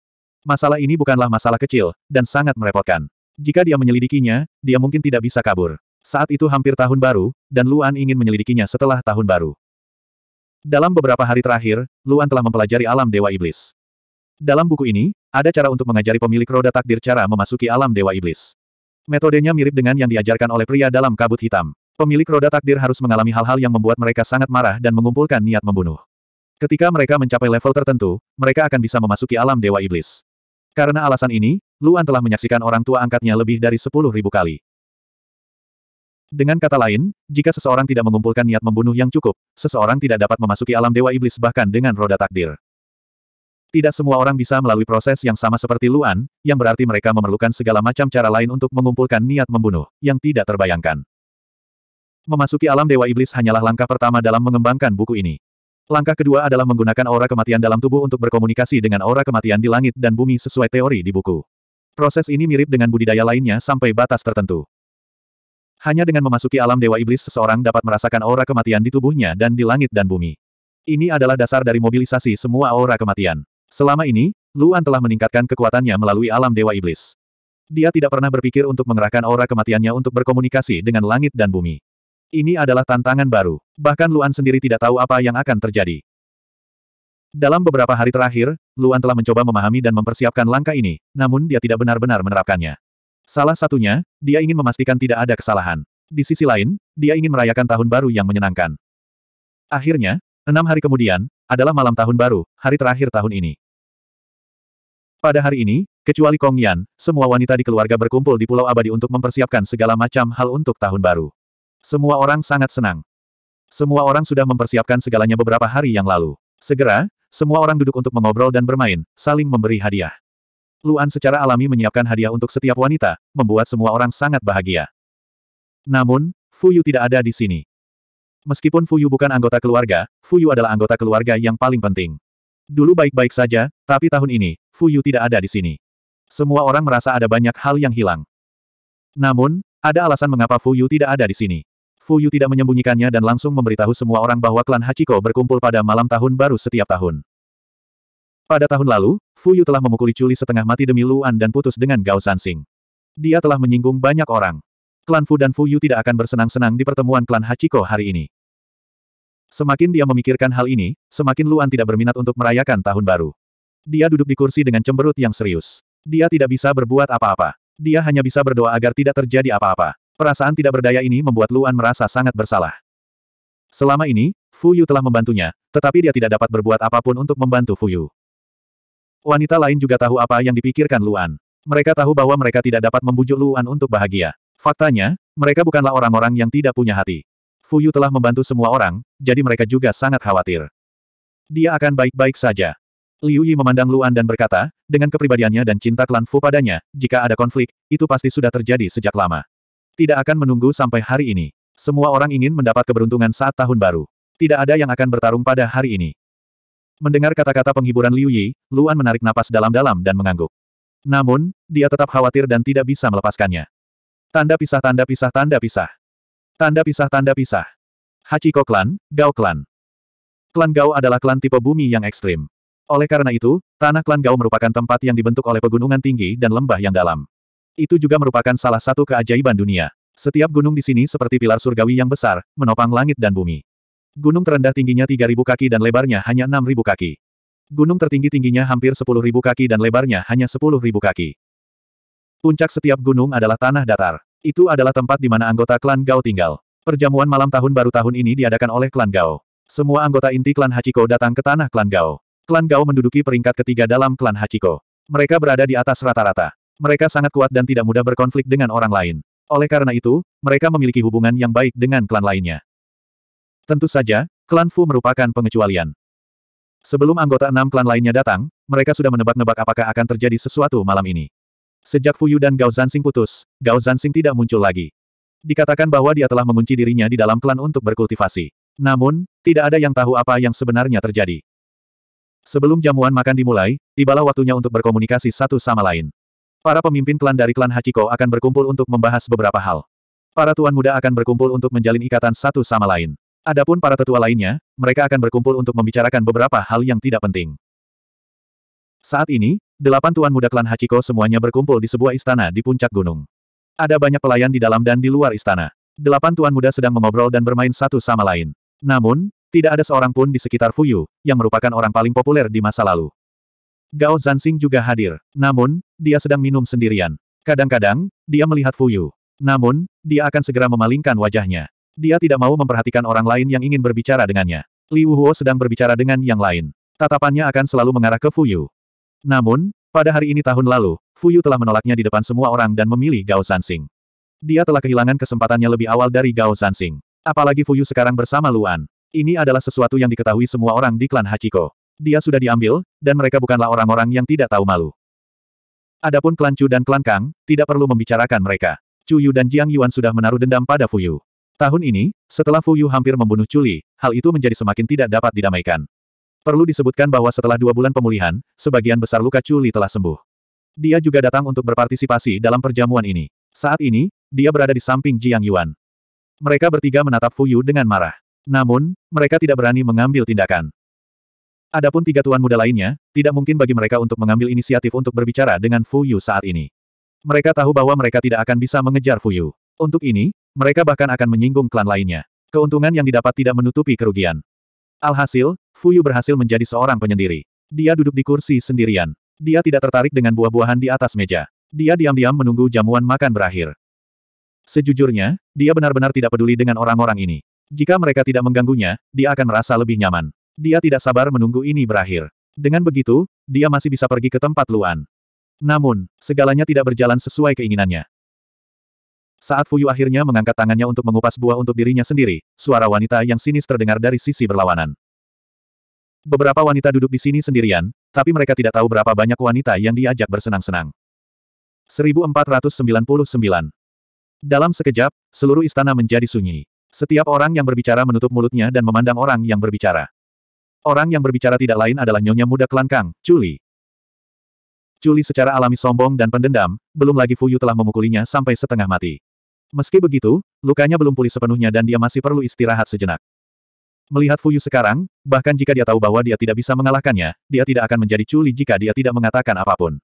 Masalah ini bukanlah masalah kecil, dan sangat merepotkan. Jika dia menyelidikinya, dia mungkin tidak bisa kabur. Saat itu hampir tahun baru, dan Luan ingin menyelidikinya setelah tahun baru. Dalam beberapa hari terakhir, Luan telah mempelajari alam Dewa Iblis. Dalam buku ini, ada cara untuk mengajari pemilik roda takdir cara memasuki alam Dewa Iblis. Metodenya mirip dengan yang diajarkan oleh pria dalam kabut hitam. Pemilik roda takdir harus mengalami hal-hal yang membuat mereka sangat marah dan mengumpulkan niat membunuh. Ketika mereka mencapai level tertentu, mereka akan bisa memasuki alam Dewa Iblis. Karena alasan ini, Luan telah menyaksikan orang tua angkatnya lebih dari 10.000 kali. Dengan kata lain, jika seseorang tidak mengumpulkan niat membunuh yang cukup, seseorang tidak dapat memasuki alam Dewa Iblis bahkan dengan roda takdir. Tidak semua orang bisa melalui proses yang sama seperti Luan, yang berarti mereka memerlukan segala macam cara lain untuk mengumpulkan niat membunuh, yang tidak terbayangkan. Memasuki alam Dewa Iblis hanyalah langkah pertama dalam mengembangkan buku ini. Langkah kedua adalah menggunakan aura kematian dalam tubuh untuk berkomunikasi dengan aura kematian di langit dan bumi sesuai teori di buku. Proses ini mirip dengan budidaya lainnya sampai batas tertentu. Hanya dengan memasuki alam Dewa Iblis seseorang dapat merasakan aura kematian di tubuhnya dan di langit dan bumi. Ini adalah dasar dari mobilisasi semua aura kematian. Selama ini, Luan telah meningkatkan kekuatannya melalui alam Dewa Iblis. Dia tidak pernah berpikir untuk mengerahkan aura kematiannya untuk berkomunikasi dengan langit dan bumi. Ini adalah tantangan baru. Bahkan Luan sendiri tidak tahu apa yang akan terjadi. Dalam beberapa hari terakhir, Luan telah mencoba memahami dan mempersiapkan langkah ini, namun dia tidak benar-benar menerapkannya. Salah satunya, dia ingin memastikan tidak ada kesalahan. Di sisi lain, dia ingin merayakan tahun baru yang menyenangkan. Akhirnya, enam hari kemudian, adalah malam tahun baru, hari terakhir tahun ini. Pada hari ini, kecuali Kong Yan, semua wanita di keluarga berkumpul di Pulau Abadi untuk mempersiapkan segala macam hal untuk tahun baru. Semua orang sangat senang. Semua orang sudah mempersiapkan segalanya beberapa hari yang lalu. Segera, semua orang duduk untuk mengobrol dan bermain, saling memberi hadiah. Luan secara alami menyiapkan hadiah untuk setiap wanita, membuat semua orang sangat bahagia. Namun, Fuyu tidak ada di sini. Meskipun Fuyu bukan anggota keluarga, Fuyu adalah anggota keluarga yang paling penting. Dulu baik-baik saja, tapi tahun ini, Fuyu tidak ada di sini. Semua orang merasa ada banyak hal yang hilang. Namun, ada alasan mengapa Fuyu tidak ada di sini. Fuyu tidak menyembunyikannya dan langsung memberitahu semua orang bahwa klan Hachiko berkumpul pada malam tahun baru setiap tahun. Pada tahun lalu, Fuyu telah memukuli Chuli setengah mati demi Luan dan putus dengan Gao Sansing. Dia telah menyinggung banyak orang. Klan Fu dan Fu Yu tidak akan bersenang-senang di pertemuan klan Hachiko hari ini. Semakin dia memikirkan hal ini, semakin Luan tidak berminat untuk merayakan tahun baru. Dia duduk di kursi dengan cemberut yang serius. Dia tidak bisa berbuat apa-apa. Dia hanya bisa berdoa agar tidak terjadi apa-apa. Perasaan tidak berdaya ini membuat Luan merasa sangat bersalah. Selama ini, Fu Yu telah membantunya, tetapi dia tidak dapat berbuat apapun untuk membantu Fu Yu. Wanita lain juga tahu apa yang dipikirkan Luan. Mereka tahu bahwa mereka tidak dapat membujuk Luan untuk bahagia. Faktanya, mereka bukanlah orang-orang yang tidak punya hati. Fuyu telah membantu semua orang, jadi mereka juga sangat khawatir. Dia akan baik-baik saja. Liu Yi memandang Luan dan berkata, dengan kepribadiannya dan cinta klan Fu padanya, jika ada konflik, itu pasti sudah terjadi sejak lama. Tidak akan menunggu sampai hari ini. Semua orang ingin mendapat keberuntungan saat tahun baru. Tidak ada yang akan bertarung pada hari ini. Mendengar kata-kata penghiburan Liu Yi, Luan menarik napas dalam-dalam dan mengangguk. Namun, dia tetap khawatir dan tidak bisa melepaskannya. Tanda pisah tanda pisah tanda pisah. Tanda pisah tanda pisah. Hachiko Klan, Gao Klan. Klan Gao adalah klan tipe bumi yang ekstrim. Oleh karena itu, tanah klan Gao merupakan tempat yang dibentuk oleh pegunungan tinggi dan lembah yang dalam. Itu juga merupakan salah satu keajaiban dunia. Setiap gunung di sini seperti pilar surgawi yang besar, menopang langit dan bumi. Gunung terendah tingginya 3.000 kaki dan lebarnya hanya 6.000 kaki. Gunung tertinggi tingginya hampir 10.000 kaki dan lebarnya hanya 10.000 kaki. Puncak setiap gunung adalah tanah datar. Itu adalah tempat di mana anggota klan Gao tinggal. Perjamuan malam tahun baru tahun ini diadakan oleh klan Gao. Semua anggota inti klan Hachiko datang ke tanah klan Gao. Klan Gao menduduki peringkat ketiga dalam klan Hachiko. Mereka berada di atas rata-rata. Mereka sangat kuat dan tidak mudah berkonflik dengan orang lain. Oleh karena itu, mereka memiliki hubungan yang baik dengan klan lainnya. Tentu saja, klan Fu merupakan pengecualian. Sebelum anggota enam klan lainnya datang, mereka sudah menebak-nebak apakah akan terjadi sesuatu malam ini. Sejak Fuyu dan Gao Zansing putus, Gao Zansing tidak muncul lagi. Dikatakan bahwa dia telah mengunci dirinya di dalam klan untuk berkultivasi. Namun, tidak ada yang tahu apa yang sebenarnya terjadi. Sebelum jamuan makan dimulai, tibalah waktunya untuk berkomunikasi satu sama lain. Para pemimpin klan dari klan Hachiko akan berkumpul untuk membahas beberapa hal. Para tuan muda akan berkumpul untuk menjalin ikatan satu sama lain. Adapun para tetua lainnya, mereka akan berkumpul untuk membicarakan beberapa hal yang tidak penting. Saat ini, Delapan tuan muda klan Hachiko semuanya berkumpul di sebuah istana di puncak gunung. Ada banyak pelayan di dalam dan di luar istana. Delapan tuan muda sedang mengobrol dan bermain satu sama lain. Namun, tidak ada seorang pun di sekitar Fuyu, yang merupakan orang paling populer di masa lalu. Gao Zansing juga hadir. Namun, dia sedang minum sendirian. Kadang-kadang, dia melihat Fuyu. Namun, dia akan segera memalingkan wajahnya. Dia tidak mau memperhatikan orang lain yang ingin berbicara dengannya. Li Wuhuo sedang berbicara dengan yang lain. Tatapannya akan selalu mengarah ke Fuyu. Namun, pada hari ini tahun lalu, Fuyu telah menolaknya di depan semua orang dan memilih Gao Sansing. Dia telah kehilangan kesempatannya lebih awal dari Gao Sansing. Apalagi Fuyu sekarang bersama Luan. Ini adalah sesuatu yang diketahui semua orang di klan Hachiko. Dia sudah diambil, dan mereka bukanlah orang-orang yang tidak tahu malu. Adapun klan Chu dan klan Kang, tidak perlu membicarakan mereka. Chu Yu dan Jiang Yuan sudah menaruh dendam pada Fuyu. Tahun ini, setelah Fuyu hampir membunuh Chuli, hal itu menjadi semakin tidak dapat didamaikan. Perlu disebutkan bahwa setelah dua bulan pemulihan, sebagian besar luka Chuli telah sembuh. Dia juga datang untuk berpartisipasi dalam perjamuan ini. Saat ini, dia berada di samping Jiang Yuan. Mereka bertiga menatap Fuyu dengan marah. Namun, mereka tidak berani mengambil tindakan. Adapun tiga tuan muda lainnya, tidak mungkin bagi mereka untuk mengambil inisiatif untuk berbicara dengan Fuyu saat ini. Mereka tahu bahwa mereka tidak akan bisa mengejar Fuyu. Untuk ini, mereka bahkan akan menyinggung klan lainnya. Keuntungan yang didapat tidak menutupi kerugian. Alhasil, Fuyu berhasil menjadi seorang penyendiri. Dia duduk di kursi sendirian. Dia tidak tertarik dengan buah-buahan di atas meja. Dia diam-diam menunggu jamuan makan berakhir. Sejujurnya, dia benar-benar tidak peduli dengan orang-orang ini. Jika mereka tidak mengganggunya, dia akan merasa lebih nyaman. Dia tidak sabar menunggu ini berakhir. Dengan begitu, dia masih bisa pergi ke tempat Luan. Namun, segalanya tidak berjalan sesuai keinginannya. Saat Fuyu akhirnya mengangkat tangannya untuk mengupas buah untuk dirinya sendiri, suara wanita yang sinis terdengar dari sisi berlawanan. Beberapa wanita duduk di sini sendirian, tapi mereka tidak tahu berapa banyak wanita yang diajak bersenang-senang. 1499 Dalam sekejap, seluruh istana menjadi sunyi. Setiap orang yang berbicara menutup mulutnya dan memandang orang yang berbicara. Orang yang berbicara tidak lain adalah nyonya muda Kelangkang, Kang, Chuli. Culi secara alami sombong dan pendendam, belum lagi Fuyu telah memukulinya sampai setengah mati. Meski begitu, lukanya belum pulih sepenuhnya dan dia masih perlu istirahat sejenak. Melihat Fuyu sekarang, bahkan jika dia tahu bahwa dia tidak bisa mengalahkannya, dia tidak akan menjadi culi jika dia tidak mengatakan apapun.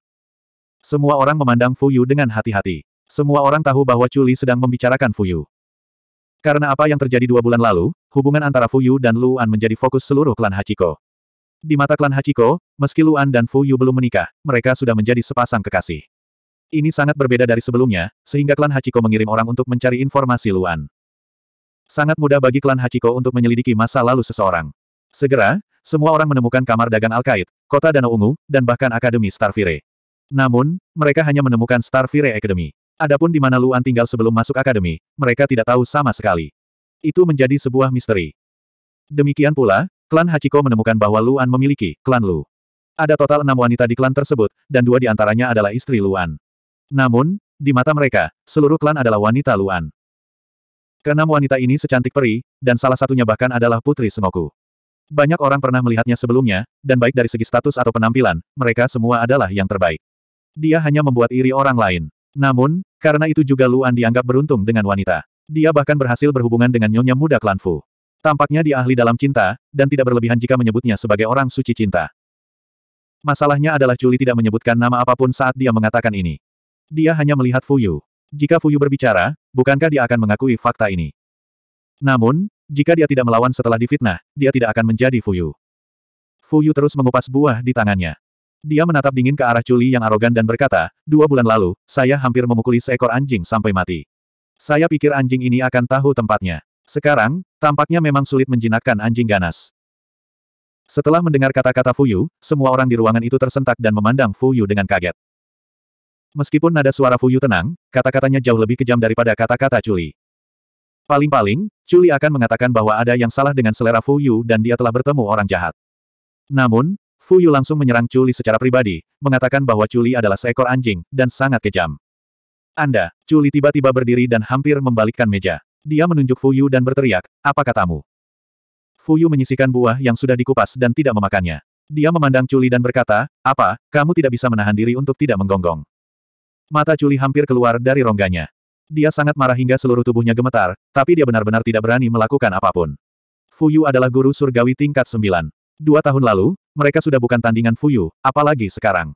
Semua orang memandang Fuyu dengan hati-hati. Semua orang tahu bahwa Culi sedang membicarakan Fuyu. Karena apa yang terjadi dua bulan lalu, hubungan antara Fuyu dan Luan menjadi fokus seluruh klan Hachiko. Di mata klan Hachiko, meski Luan dan Fuyu belum menikah, mereka sudah menjadi sepasang kekasih. Ini sangat berbeda dari sebelumnya, sehingga klan Hachiko mengirim orang untuk mencari informasi Luan. Sangat mudah bagi klan Hachiko untuk menyelidiki masa lalu seseorang. Segera, semua orang menemukan kamar dagang Alkaid, kota Danau Ungu, dan bahkan Akademi Starfire. Namun, mereka hanya menemukan Starfire Academy. Adapun di mana Luan tinggal sebelum masuk akademi, mereka tidak tahu sama sekali. Itu menjadi sebuah misteri. Demikian pula, klan Hachiko menemukan bahwa Luan memiliki klan Lu. Ada total enam wanita di klan tersebut, dan dua di antaranya adalah istri Luan. Namun, di mata mereka, seluruh klan adalah wanita Luan. Keenam wanita ini secantik peri, dan salah satunya bahkan adalah Putri Senoku. Banyak orang pernah melihatnya sebelumnya, dan baik dari segi status atau penampilan, mereka semua adalah yang terbaik. Dia hanya membuat iri orang lain. Namun, karena itu juga Luan dianggap beruntung dengan wanita. Dia bahkan berhasil berhubungan dengan nyonya muda klan Fu. Tampaknya dia ahli dalam cinta, dan tidak berlebihan jika menyebutnya sebagai orang suci cinta. Masalahnya adalah Juli tidak menyebutkan nama apapun saat dia mengatakan ini. Dia hanya melihat Fuyu. Jika Fuyu berbicara, bukankah dia akan mengakui fakta ini? Namun, jika dia tidak melawan setelah difitnah, dia tidak akan menjadi Fuyu. Fuyu terus mengupas buah di tangannya. Dia menatap dingin ke arah Chuli yang arogan dan berkata, dua bulan lalu, saya hampir memukuli seekor anjing sampai mati. Saya pikir anjing ini akan tahu tempatnya. Sekarang, tampaknya memang sulit menjinakkan anjing ganas. Setelah mendengar kata-kata Fuyu, semua orang di ruangan itu tersentak dan memandang Fuyu dengan kaget. Meskipun nada suara Fuyu tenang, kata-katanya jauh lebih kejam daripada kata-kata Chuli. Paling-paling, Chuli akan mengatakan bahwa ada yang salah dengan selera Fuyu dan dia telah bertemu orang jahat. Namun, Fuyu langsung menyerang Chuli secara pribadi, mengatakan bahwa Chuli adalah seekor anjing, dan sangat kejam. Anda, Chuli tiba-tiba berdiri dan hampir membalikkan meja. Dia menunjuk Fuyu dan berteriak, apa katamu? Fuyu menyisihkan buah yang sudah dikupas dan tidak memakannya. Dia memandang Chuli dan berkata, apa, kamu tidak bisa menahan diri untuk tidak menggonggong. Mata Culi hampir keluar dari rongganya. Dia sangat marah hingga seluruh tubuhnya gemetar, tapi dia benar-benar tidak berani melakukan apapun. Fuyu adalah guru surgawi tingkat sembilan. Dua tahun lalu, mereka sudah bukan tandingan Fuyu, apalagi sekarang.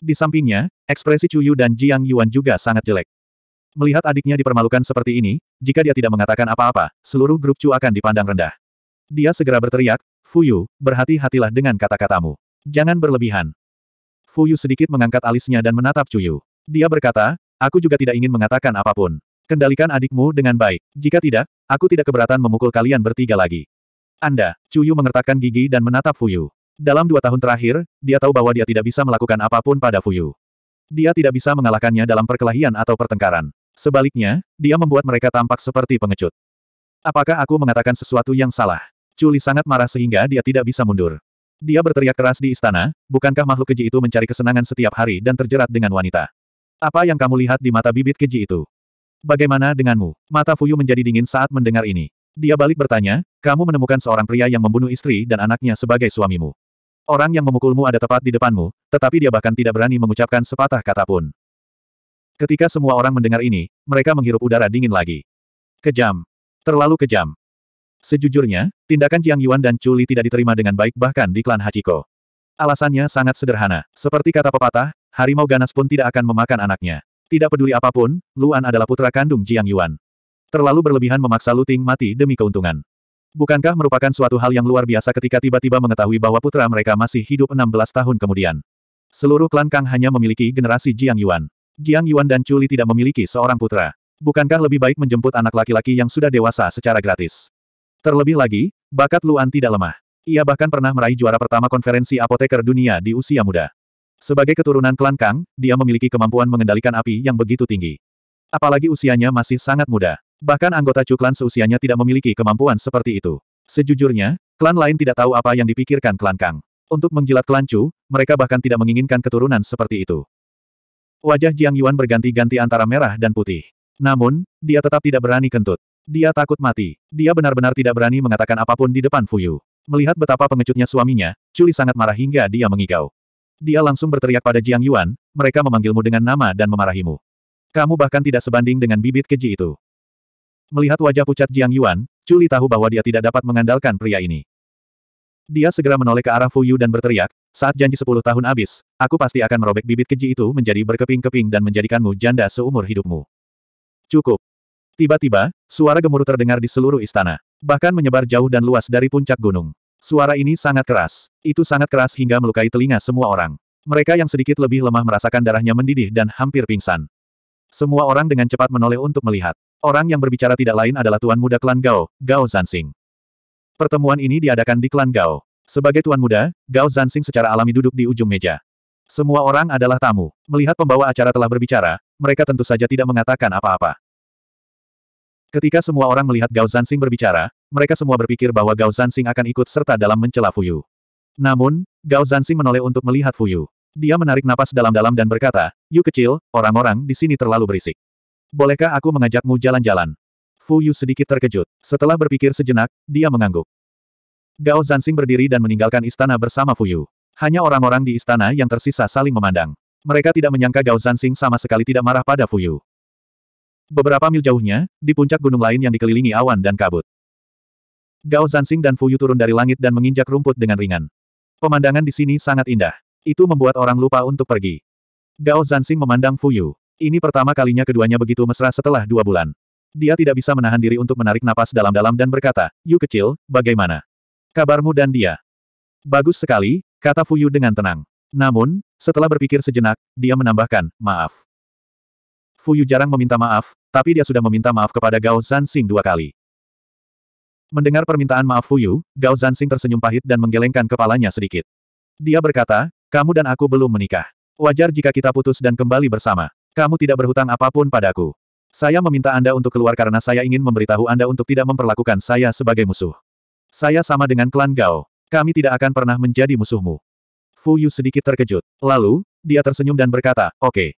Di sampingnya, ekspresi Chuyu dan Jiang Yuan juga sangat jelek. Melihat adiknya dipermalukan seperti ini, jika dia tidak mengatakan apa-apa, seluruh grup Chu akan dipandang rendah. Dia segera berteriak, Fuyu, berhati-hatilah dengan kata-katamu. Jangan berlebihan. Fu Yu sedikit mengangkat alisnya dan menatap Cuyu. Dia berkata, aku juga tidak ingin mengatakan apapun. Kendalikan adikmu dengan baik. Jika tidak, aku tidak keberatan memukul kalian bertiga lagi. Anda, Cuyu mengertakkan gigi dan menatap Fu Yu. Dalam dua tahun terakhir, dia tahu bahwa dia tidak bisa melakukan apapun pada Fu Yu. Dia tidak bisa mengalahkannya dalam perkelahian atau pertengkaran. Sebaliknya, dia membuat mereka tampak seperti pengecut. Apakah aku mengatakan sesuatu yang salah? Culi sangat marah sehingga dia tidak bisa mundur. Dia berteriak keras di istana, bukankah makhluk keji itu mencari kesenangan setiap hari dan terjerat dengan wanita? Apa yang kamu lihat di mata bibit keji itu? Bagaimana denganmu? Mata Fuyu menjadi dingin saat mendengar ini. Dia balik bertanya, kamu menemukan seorang pria yang membunuh istri dan anaknya sebagai suamimu. Orang yang memukulmu ada tepat di depanmu, tetapi dia bahkan tidak berani mengucapkan sepatah kata pun. Ketika semua orang mendengar ini, mereka menghirup udara dingin lagi. Kejam. Terlalu kejam. Sejujurnya, tindakan Jiang Yuan dan Chu tidak diterima dengan baik bahkan di klan Hachiko. Alasannya sangat sederhana. Seperti kata pepatah, harimau ganas pun tidak akan memakan anaknya. Tidak peduli apapun, Luan adalah putra kandung Jiang Yuan. Terlalu berlebihan memaksa Luting mati demi keuntungan. Bukankah merupakan suatu hal yang luar biasa ketika tiba-tiba mengetahui bahwa putra mereka masih hidup 16 tahun kemudian? Seluruh klan Kang hanya memiliki generasi Jiang Yuan. Jiang Yuan dan Chu tidak memiliki seorang putra. Bukankah lebih baik menjemput anak laki-laki yang sudah dewasa secara gratis? Terlebih lagi, bakat Luan tidak lemah. Ia bahkan pernah meraih juara pertama konferensi apoteker dunia di usia muda. Sebagai keturunan klan Kang, dia memiliki kemampuan mengendalikan api yang begitu tinggi. Apalagi usianya masih sangat muda. Bahkan anggota Cuklan seusianya tidak memiliki kemampuan seperti itu. Sejujurnya, klan lain tidak tahu apa yang dipikirkan klan Kang. Untuk menjilat klan Chu, mereka bahkan tidak menginginkan keturunan seperti itu. Wajah Jiang Yuan berganti-ganti antara merah dan putih. Namun, dia tetap tidak berani kentut. Dia takut mati. Dia benar-benar tidak berani mengatakan apapun di depan Fuyu. Melihat betapa pengecutnya suaminya, Chuli sangat marah hingga dia mengigau. Dia langsung berteriak pada Jiang Yuan, mereka memanggilmu dengan nama dan memarahimu. Kamu bahkan tidak sebanding dengan bibit keji itu. Melihat wajah pucat Jiang Yuan, Chuli tahu bahwa dia tidak dapat mengandalkan pria ini. Dia segera menoleh ke arah Fuyu dan berteriak, saat janji sepuluh tahun habis, aku pasti akan merobek bibit keji itu menjadi berkeping-keping dan menjadikanmu janda seumur hidupmu. Cukup, Tiba-tiba, suara gemuruh terdengar di seluruh istana. Bahkan menyebar jauh dan luas dari puncak gunung. Suara ini sangat keras. Itu sangat keras hingga melukai telinga semua orang. Mereka yang sedikit lebih lemah merasakan darahnya mendidih dan hampir pingsan. Semua orang dengan cepat menoleh untuk melihat. Orang yang berbicara tidak lain adalah Tuan Muda Klan Gao, Gao Zansing. Pertemuan ini diadakan di Klan Gao. Sebagai Tuan Muda, Gao Zansing secara alami duduk di ujung meja. Semua orang adalah tamu. Melihat pembawa acara telah berbicara, mereka tentu saja tidak mengatakan apa-apa. Ketika semua orang melihat Gao Zansing berbicara, mereka semua berpikir bahwa Gao Zansing akan ikut serta dalam mencela Fuyu. Namun, Gao Zansing menoleh untuk melihat Fuyu. Dia menarik napas dalam-dalam dan berkata, Yu kecil, orang-orang di sini terlalu berisik. Bolehkah aku mengajakmu jalan-jalan? Fuyu sedikit terkejut. Setelah berpikir sejenak, dia mengangguk. Gao Zansing berdiri dan meninggalkan istana bersama Fuyu. Hanya orang-orang di istana yang tersisa saling memandang. Mereka tidak menyangka Gao Zansing sama sekali tidak marah pada Fuyu. Beberapa mil jauhnya, di puncak gunung lain yang dikelilingi awan dan kabut. Gao Zansing dan Fuyu turun dari langit dan menginjak rumput dengan ringan. Pemandangan di sini sangat indah. Itu membuat orang lupa untuk pergi. Gao Zansing memandang Fuyu. Ini pertama kalinya keduanya begitu mesra setelah dua bulan. Dia tidak bisa menahan diri untuk menarik napas dalam-dalam dan berkata, Yu kecil, bagaimana? Kabarmu dan dia. Bagus sekali, kata Fuyu dengan tenang. Namun, setelah berpikir sejenak, dia menambahkan, maaf. Fu Yu jarang meminta maaf, tapi dia sudah meminta maaf kepada Gao Zanxing dua kali. Mendengar permintaan maaf Fu Yu, Gao Zanxing tersenyum pahit dan menggelengkan kepalanya sedikit. Dia berkata, kamu dan aku belum menikah. Wajar jika kita putus dan kembali bersama. Kamu tidak berhutang apapun padaku. Saya meminta Anda untuk keluar karena saya ingin memberitahu Anda untuk tidak memperlakukan saya sebagai musuh. Saya sama dengan klan Gao. Kami tidak akan pernah menjadi musuhmu. Fu Yu sedikit terkejut. Lalu, dia tersenyum dan berkata, Oke, okay,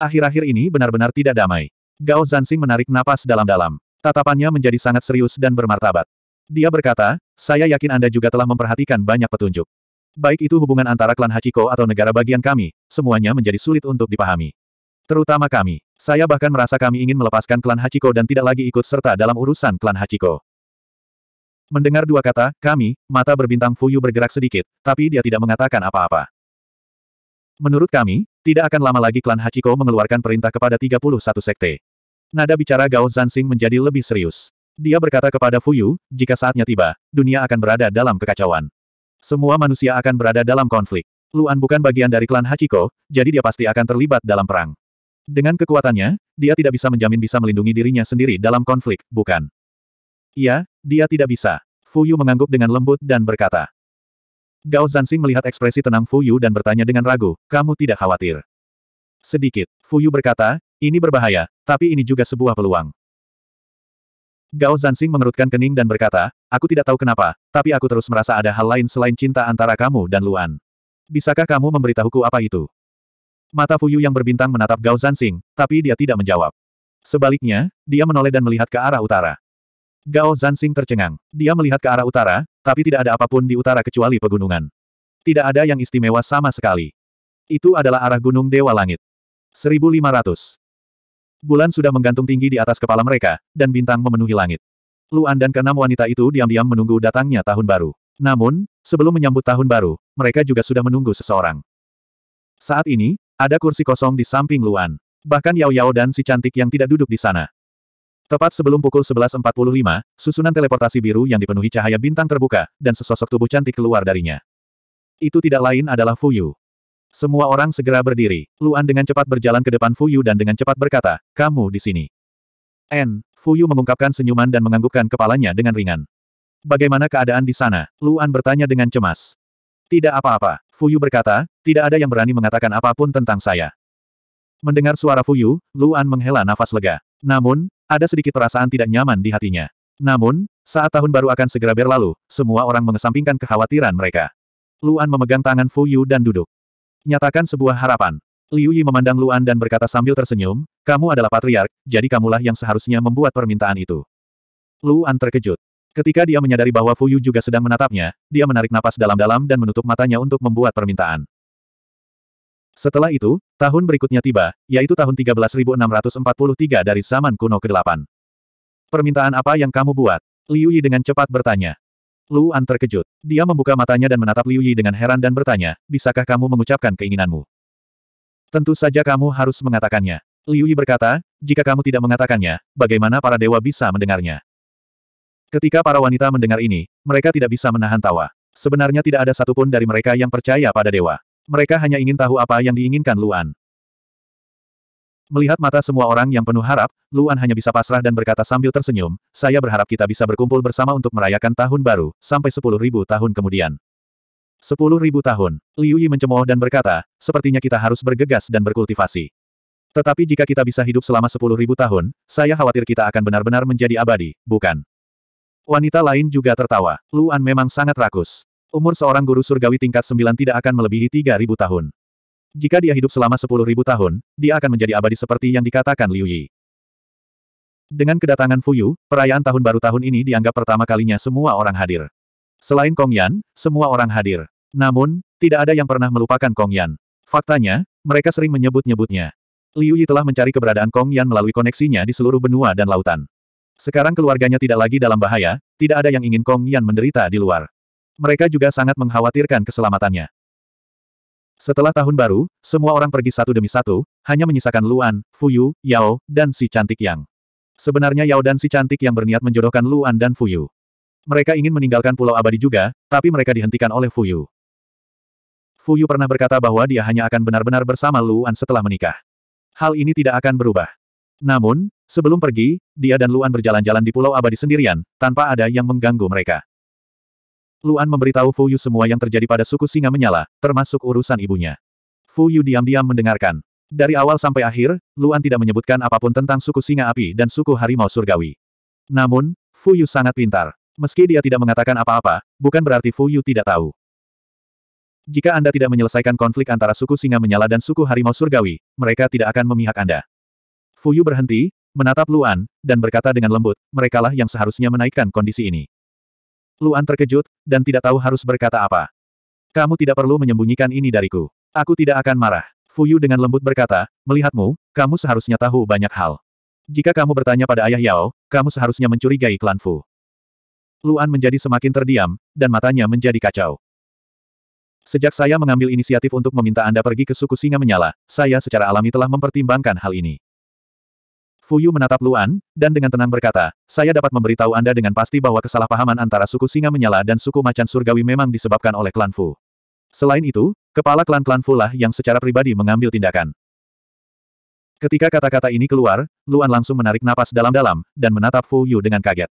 Akhir-akhir ini benar-benar tidak damai. Gao Zansing menarik napas dalam-dalam. Tatapannya menjadi sangat serius dan bermartabat. Dia berkata, saya yakin Anda juga telah memperhatikan banyak petunjuk. Baik itu hubungan antara klan Hachiko atau negara bagian kami, semuanya menjadi sulit untuk dipahami. Terutama kami. Saya bahkan merasa kami ingin melepaskan klan Hachiko dan tidak lagi ikut serta dalam urusan klan Hachiko. Mendengar dua kata, kami, mata berbintang Fuyu bergerak sedikit, tapi dia tidak mengatakan apa-apa. Menurut kami, tidak akan lama lagi klan Hachiko mengeluarkan perintah kepada 31 sekte. Nada bicara Gao Zansing menjadi lebih serius. Dia berkata kepada Fuyu, jika saatnya tiba, dunia akan berada dalam kekacauan. Semua manusia akan berada dalam konflik. Luan bukan bagian dari klan Hachiko, jadi dia pasti akan terlibat dalam perang. Dengan kekuatannya, dia tidak bisa menjamin bisa melindungi dirinya sendiri dalam konflik, bukan? Iya, dia tidak bisa. Fuyu mengangguk dengan lembut dan berkata, Gao Zanxing melihat ekspresi tenang Fu Yu dan bertanya dengan ragu, kamu tidak khawatir. Sedikit, Fu Yu berkata, ini berbahaya, tapi ini juga sebuah peluang. Gao Zanxing mengerutkan kening dan berkata, aku tidak tahu kenapa, tapi aku terus merasa ada hal lain selain cinta antara kamu dan Luan. Bisakah kamu memberitahuku apa itu? Mata Fu Yu yang berbintang menatap Gao Zanxing, tapi dia tidak menjawab. Sebaliknya, dia menoleh dan melihat ke arah utara. Gao Zanxing tercengang. Dia melihat ke arah utara, tapi tidak ada apapun di utara kecuali pegunungan. Tidak ada yang istimewa sama sekali. Itu adalah arah Gunung Dewa Langit. 1500. Bulan sudah menggantung tinggi di atas kepala mereka, dan bintang memenuhi langit. Luan dan keenam wanita itu diam-diam menunggu datangnya tahun baru. Namun, sebelum menyambut tahun baru, mereka juga sudah menunggu seseorang. Saat ini, ada kursi kosong di samping Luan. Bahkan Yao Yao dan si cantik yang tidak duduk di sana. Tepat sebelum pukul 11.45, susunan teleportasi biru yang dipenuhi cahaya bintang terbuka, dan sesosok tubuh cantik keluar darinya. Itu tidak lain adalah Fuyu. Semua orang segera berdiri. Luan dengan cepat berjalan ke depan Fuyu dan dengan cepat berkata, kamu di sini. N. Yu mengungkapkan senyuman dan menganggukkan kepalanya dengan ringan. Bagaimana keadaan di sana? Luan bertanya dengan cemas. Tidak apa-apa, Fuyu berkata, tidak ada yang berani mengatakan apapun tentang saya. Mendengar suara Fuyu, Luan menghela nafas lega. Namun, ada sedikit perasaan tidak nyaman di hatinya. Namun, saat tahun baru akan segera berlalu, semua orang mengesampingkan kekhawatiran mereka. Luan memegang tangan Fu Yu dan duduk. Nyatakan sebuah harapan. Liu Yi memandang Luan dan berkata sambil tersenyum, kamu adalah patriark, jadi kamulah yang seharusnya membuat permintaan itu. Luan terkejut. Ketika dia menyadari bahwa Fuyu juga sedang menatapnya, dia menarik napas dalam-dalam dan menutup matanya untuk membuat permintaan. Setelah itu, tahun berikutnya tiba, yaitu tahun 13643 dari zaman kuno ke-8. Permintaan apa yang kamu buat? Liu Yi dengan cepat bertanya. Lu An terkejut. Dia membuka matanya dan menatap Liu Yi dengan heran dan bertanya, bisakah kamu mengucapkan keinginanmu? Tentu saja kamu harus mengatakannya. Liu Yi berkata, jika kamu tidak mengatakannya, bagaimana para dewa bisa mendengarnya? Ketika para wanita mendengar ini, mereka tidak bisa menahan tawa. Sebenarnya tidak ada satupun dari mereka yang percaya pada dewa. Mereka hanya ingin tahu apa yang diinginkan Luan. Melihat mata semua orang yang penuh harap, Luan hanya bisa pasrah dan berkata sambil tersenyum, saya berharap kita bisa berkumpul bersama untuk merayakan tahun baru, sampai 10.000 tahun kemudian. 10.000 tahun, Liu Yi mencemooh dan berkata, sepertinya kita harus bergegas dan berkultivasi. Tetapi jika kita bisa hidup selama 10.000 tahun, saya khawatir kita akan benar-benar menjadi abadi, bukan? Wanita lain juga tertawa. Luan memang sangat rakus. Umur seorang guru surgawi tingkat 9 tidak akan melebihi 3.000 tahun. Jika dia hidup selama 10.000 tahun, dia akan menjadi abadi seperti yang dikatakan Liu Yi. Dengan kedatangan Fuyu, perayaan tahun baru tahun ini dianggap pertama kalinya semua orang hadir. Selain Kong Yan, semua orang hadir. Namun, tidak ada yang pernah melupakan Kong Yan. Faktanya, mereka sering menyebut-nyebutnya. Liu Yi telah mencari keberadaan Kong Yan melalui koneksinya di seluruh benua dan lautan. Sekarang keluarganya tidak lagi dalam bahaya, tidak ada yang ingin Kong Yan menderita di luar mereka juga sangat mengkhawatirkan keselamatannya. Setelah tahun baru, semua orang pergi satu demi satu, hanya menyisakan Luan, Fuyu, Yao, dan si cantik Yang. Sebenarnya Yao dan si cantik yang berniat menjodohkan Luan dan Fuyu. Mereka ingin meninggalkan Pulau Abadi juga, tapi mereka dihentikan oleh Fuyu. Fuyu pernah berkata bahwa dia hanya akan benar-benar bersama Luan setelah menikah. Hal ini tidak akan berubah. Namun, sebelum pergi, dia dan Luan berjalan-jalan di Pulau Abadi sendirian, tanpa ada yang mengganggu mereka. Luan memberitahu Fu Yu semua yang terjadi pada suku singa menyala, termasuk urusan ibunya. Fu Yu diam-diam mendengarkan. Dari awal sampai akhir, Luan tidak menyebutkan apapun tentang suku singa api dan suku harimau surgawi. Namun, Fu Yu sangat pintar. Meski dia tidak mengatakan apa-apa, bukan berarti Fu Yu tidak tahu. Jika Anda tidak menyelesaikan konflik antara suku singa menyala dan suku harimau surgawi, mereka tidak akan memihak Anda. Fu Yu berhenti, menatap Luan, dan berkata dengan lembut, merekalah yang seharusnya menaikkan kondisi ini. Luan terkejut, dan tidak tahu harus berkata apa. Kamu tidak perlu menyembunyikan ini dariku. Aku tidak akan marah. Fuyu dengan lembut berkata, melihatmu, kamu seharusnya tahu banyak hal. Jika kamu bertanya pada ayah Yao, kamu seharusnya mencurigai klan Fu. Luan menjadi semakin terdiam, dan matanya menjadi kacau. Sejak saya mengambil inisiatif untuk meminta Anda pergi ke suku singa menyala, saya secara alami telah mempertimbangkan hal ini. Fuyu menatap Luan, dan dengan tenang berkata, saya dapat memberitahu Anda dengan pasti bahwa kesalahpahaman antara suku singa menyala dan suku macan surgawi memang disebabkan oleh klan Fu. Selain itu, kepala klan-klan Fu lah yang secara pribadi mengambil tindakan. Ketika kata-kata ini keluar, Luan langsung menarik napas dalam-dalam, dan menatap Fu Yu dengan kaget.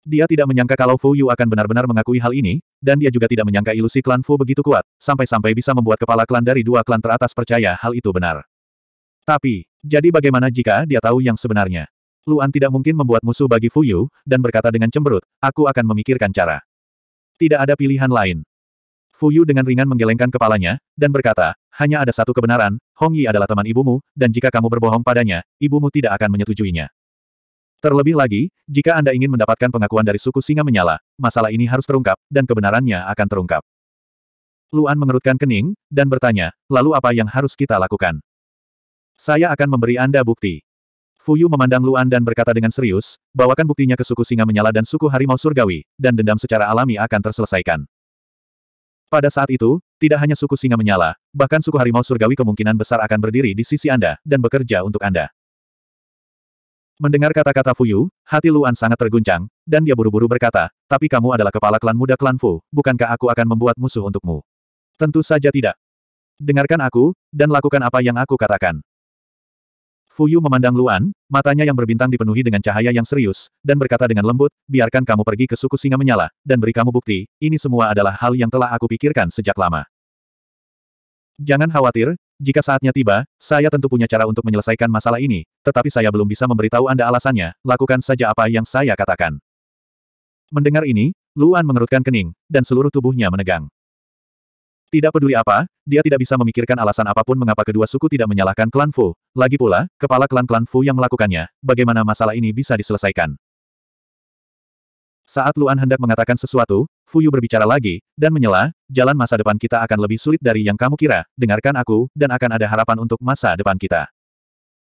Dia tidak menyangka kalau Fu Yu akan benar-benar mengakui hal ini, dan dia juga tidak menyangka ilusi klan Fu begitu kuat, sampai-sampai bisa membuat kepala klan dari dua klan teratas percaya hal itu benar. Tapi, jadi bagaimana jika dia tahu yang sebenarnya? Luan tidak mungkin membuat musuh bagi Fuyu, dan berkata dengan cemberut, aku akan memikirkan cara. Tidak ada pilihan lain. Fuyu dengan ringan menggelengkan kepalanya, dan berkata, hanya ada satu kebenaran, Hong Yi adalah teman ibumu, dan jika kamu berbohong padanya, ibumu tidak akan menyetujuinya. Terlebih lagi, jika Anda ingin mendapatkan pengakuan dari suku singa menyala, masalah ini harus terungkap, dan kebenarannya akan terungkap. Luan mengerutkan kening, dan bertanya, lalu apa yang harus kita lakukan? Saya akan memberi Anda bukti. Fuyu memandang Luan dan berkata dengan serius, bawakan buktinya ke suku singa menyala dan suku harimau surgawi, dan dendam secara alami akan terselesaikan. Pada saat itu, tidak hanya suku singa menyala, bahkan suku harimau surgawi kemungkinan besar akan berdiri di sisi Anda, dan bekerja untuk Anda. Mendengar kata-kata Fuyu, hati Luan sangat terguncang, dan dia buru-buru berkata, tapi kamu adalah kepala klan muda klan Fu, bukankah aku akan membuat musuh untukmu? Tentu saja tidak. Dengarkan aku, dan lakukan apa yang aku katakan. Fuyu memandang Luan, matanya yang berbintang dipenuhi dengan cahaya yang serius, dan berkata dengan lembut, biarkan kamu pergi ke suku singa menyala, dan beri kamu bukti, ini semua adalah hal yang telah aku pikirkan sejak lama. Jangan khawatir, jika saatnya tiba, saya tentu punya cara untuk menyelesaikan masalah ini, tetapi saya belum bisa memberitahu Anda alasannya, lakukan saja apa yang saya katakan. Mendengar ini, Luan mengerutkan kening, dan seluruh tubuhnya menegang. Tidak peduli apa, dia tidak bisa memikirkan alasan apapun mengapa kedua suku tidak menyalahkan klan Fu. Lagi pula, kepala klan-klan Fu yang melakukannya, bagaimana masalah ini bisa diselesaikan. Saat Luan hendak mengatakan sesuatu, Fu Yu berbicara lagi, dan menyela, jalan masa depan kita akan lebih sulit dari yang kamu kira, dengarkan aku, dan akan ada harapan untuk masa depan kita.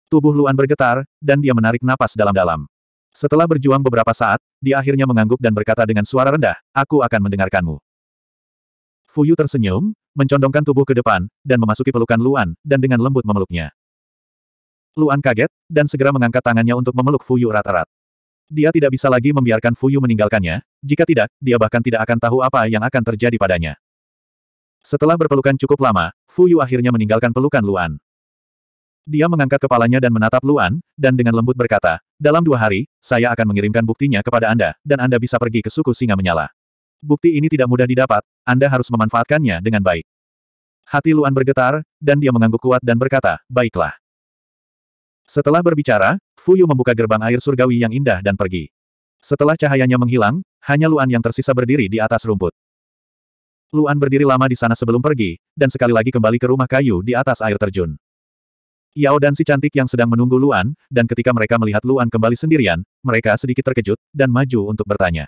Tubuh Luan bergetar, dan dia menarik napas dalam-dalam. Setelah berjuang beberapa saat, dia akhirnya mengangguk dan berkata dengan suara rendah, aku akan mendengarkanmu. Fuyu tersenyum, mencondongkan tubuh ke depan, dan memasuki pelukan Luan, dan dengan lembut memeluknya. Luan kaget, dan segera mengangkat tangannya untuk memeluk Fuyu erat-erat. Dia tidak bisa lagi membiarkan Fuyu meninggalkannya, jika tidak, dia bahkan tidak akan tahu apa yang akan terjadi padanya. Setelah berpelukan cukup lama, Fuyu akhirnya meninggalkan pelukan Luan. Dia mengangkat kepalanya dan menatap Luan, dan dengan lembut berkata, dalam dua hari, saya akan mengirimkan buktinya kepada Anda, dan Anda bisa pergi ke suku singa menyala. Bukti ini tidak mudah didapat, Anda harus memanfaatkannya dengan baik. Hati Luan bergetar, dan dia mengangguk kuat dan berkata, baiklah. Setelah berbicara, Fuyu membuka gerbang air surgawi yang indah dan pergi. Setelah cahayanya menghilang, hanya Luan yang tersisa berdiri di atas rumput. Luan berdiri lama di sana sebelum pergi, dan sekali lagi kembali ke rumah kayu di atas air terjun. Yao dan si cantik yang sedang menunggu Luan, dan ketika mereka melihat Luan kembali sendirian, mereka sedikit terkejut, dan maju untuk bertanya.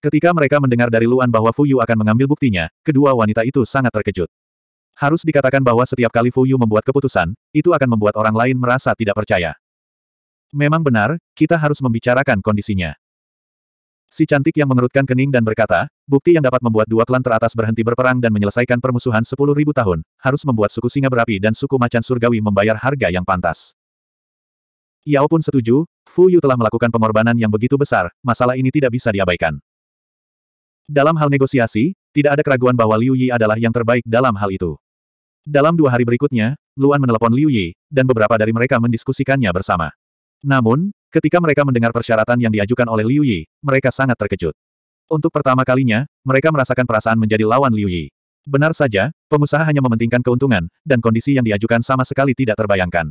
Ketika mereka mendengar dari Luan bahwa Fuyu akan mengambil buktinya, kedua wanita itu sangat terkejut. Harus dikatakan bahwa setiap kali Fuyu membuat keputusan, itu akan membuat orang lain merasa tidak percaya. Memang benar, kita harus membicarakan kondisinya. Si cantik yang mengerutkan kening dan berkata, bukti yang dapat membuat dua klan teratas berhenti berperang dan menyelesaikan permusuhan sepuluh ribu tahun, harus membuat suku singa berapi dan suku macan surgawi membayar harga yang pantas. Yao pun setuju, Fu Yu telah melakukan pengorbanan yang begitu besar, masalah ini tidak bisa diabaikan. Dalam hal negosiasi, tidak ada keraguan bahwa Liu Yi adalah yang terbaik dalam hal itu. Dalam dua hari berikutnya, Luan menelepon Liu Yi, dan beberapa dari mereka mendiskusikannya bersama. Namun, ketika mereka mendengar persyaratan yang diajukan oleh Liu Yi, mereka sangat terkejut. Untuk pertama kalinya, mereka merasakan perasaan menjadi lawan Liu Yi. Benar saja, pengusaha hanya mementingkan keuntungan, dan kondisi yang diajukan sama sekali tidak terbayangkan.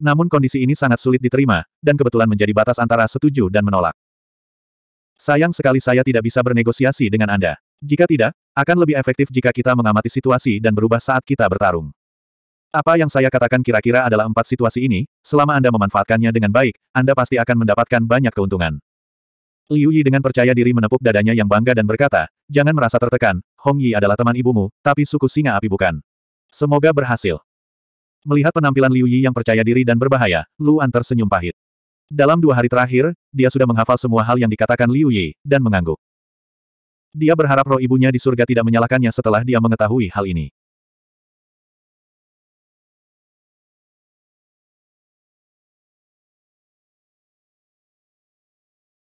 Namun kondisi ini sangat sulit diterima, dan kebetulan menjadi batas antara setuju dan menolak. Sayang sekali saya tidak bisa bernegosiasi dengan Anda. Jika tidak, akan lebih efektif jika kita mengamati situasi dan berubah saat kita bertarung. Apa yang saya katakan kira-kira adalah empat situasi ini, selama Anda memanfaatkannya dengan baik, Anda pasti akan mendapatkan banyak keuntungan. Liu Yi dengan percaya diri menepuk dadanya yang bangga dan berkata, jangan merasa tertekan, Hong Yi adalah teman ibumu, tapi suku singa api bukan. Semoga berhasil. Melihat penampilan Liu Yi yang percaya diri dan berbahaya, Luan tersenyum pahit. Dalam dua hari terakhir, dia sudah menghafal semua hal yang dikatakan Liu Ye, dan mengangguk. Dia berharap roh ibunya di surga tidak menyalahkannya setelah dia mengetahui hal ini.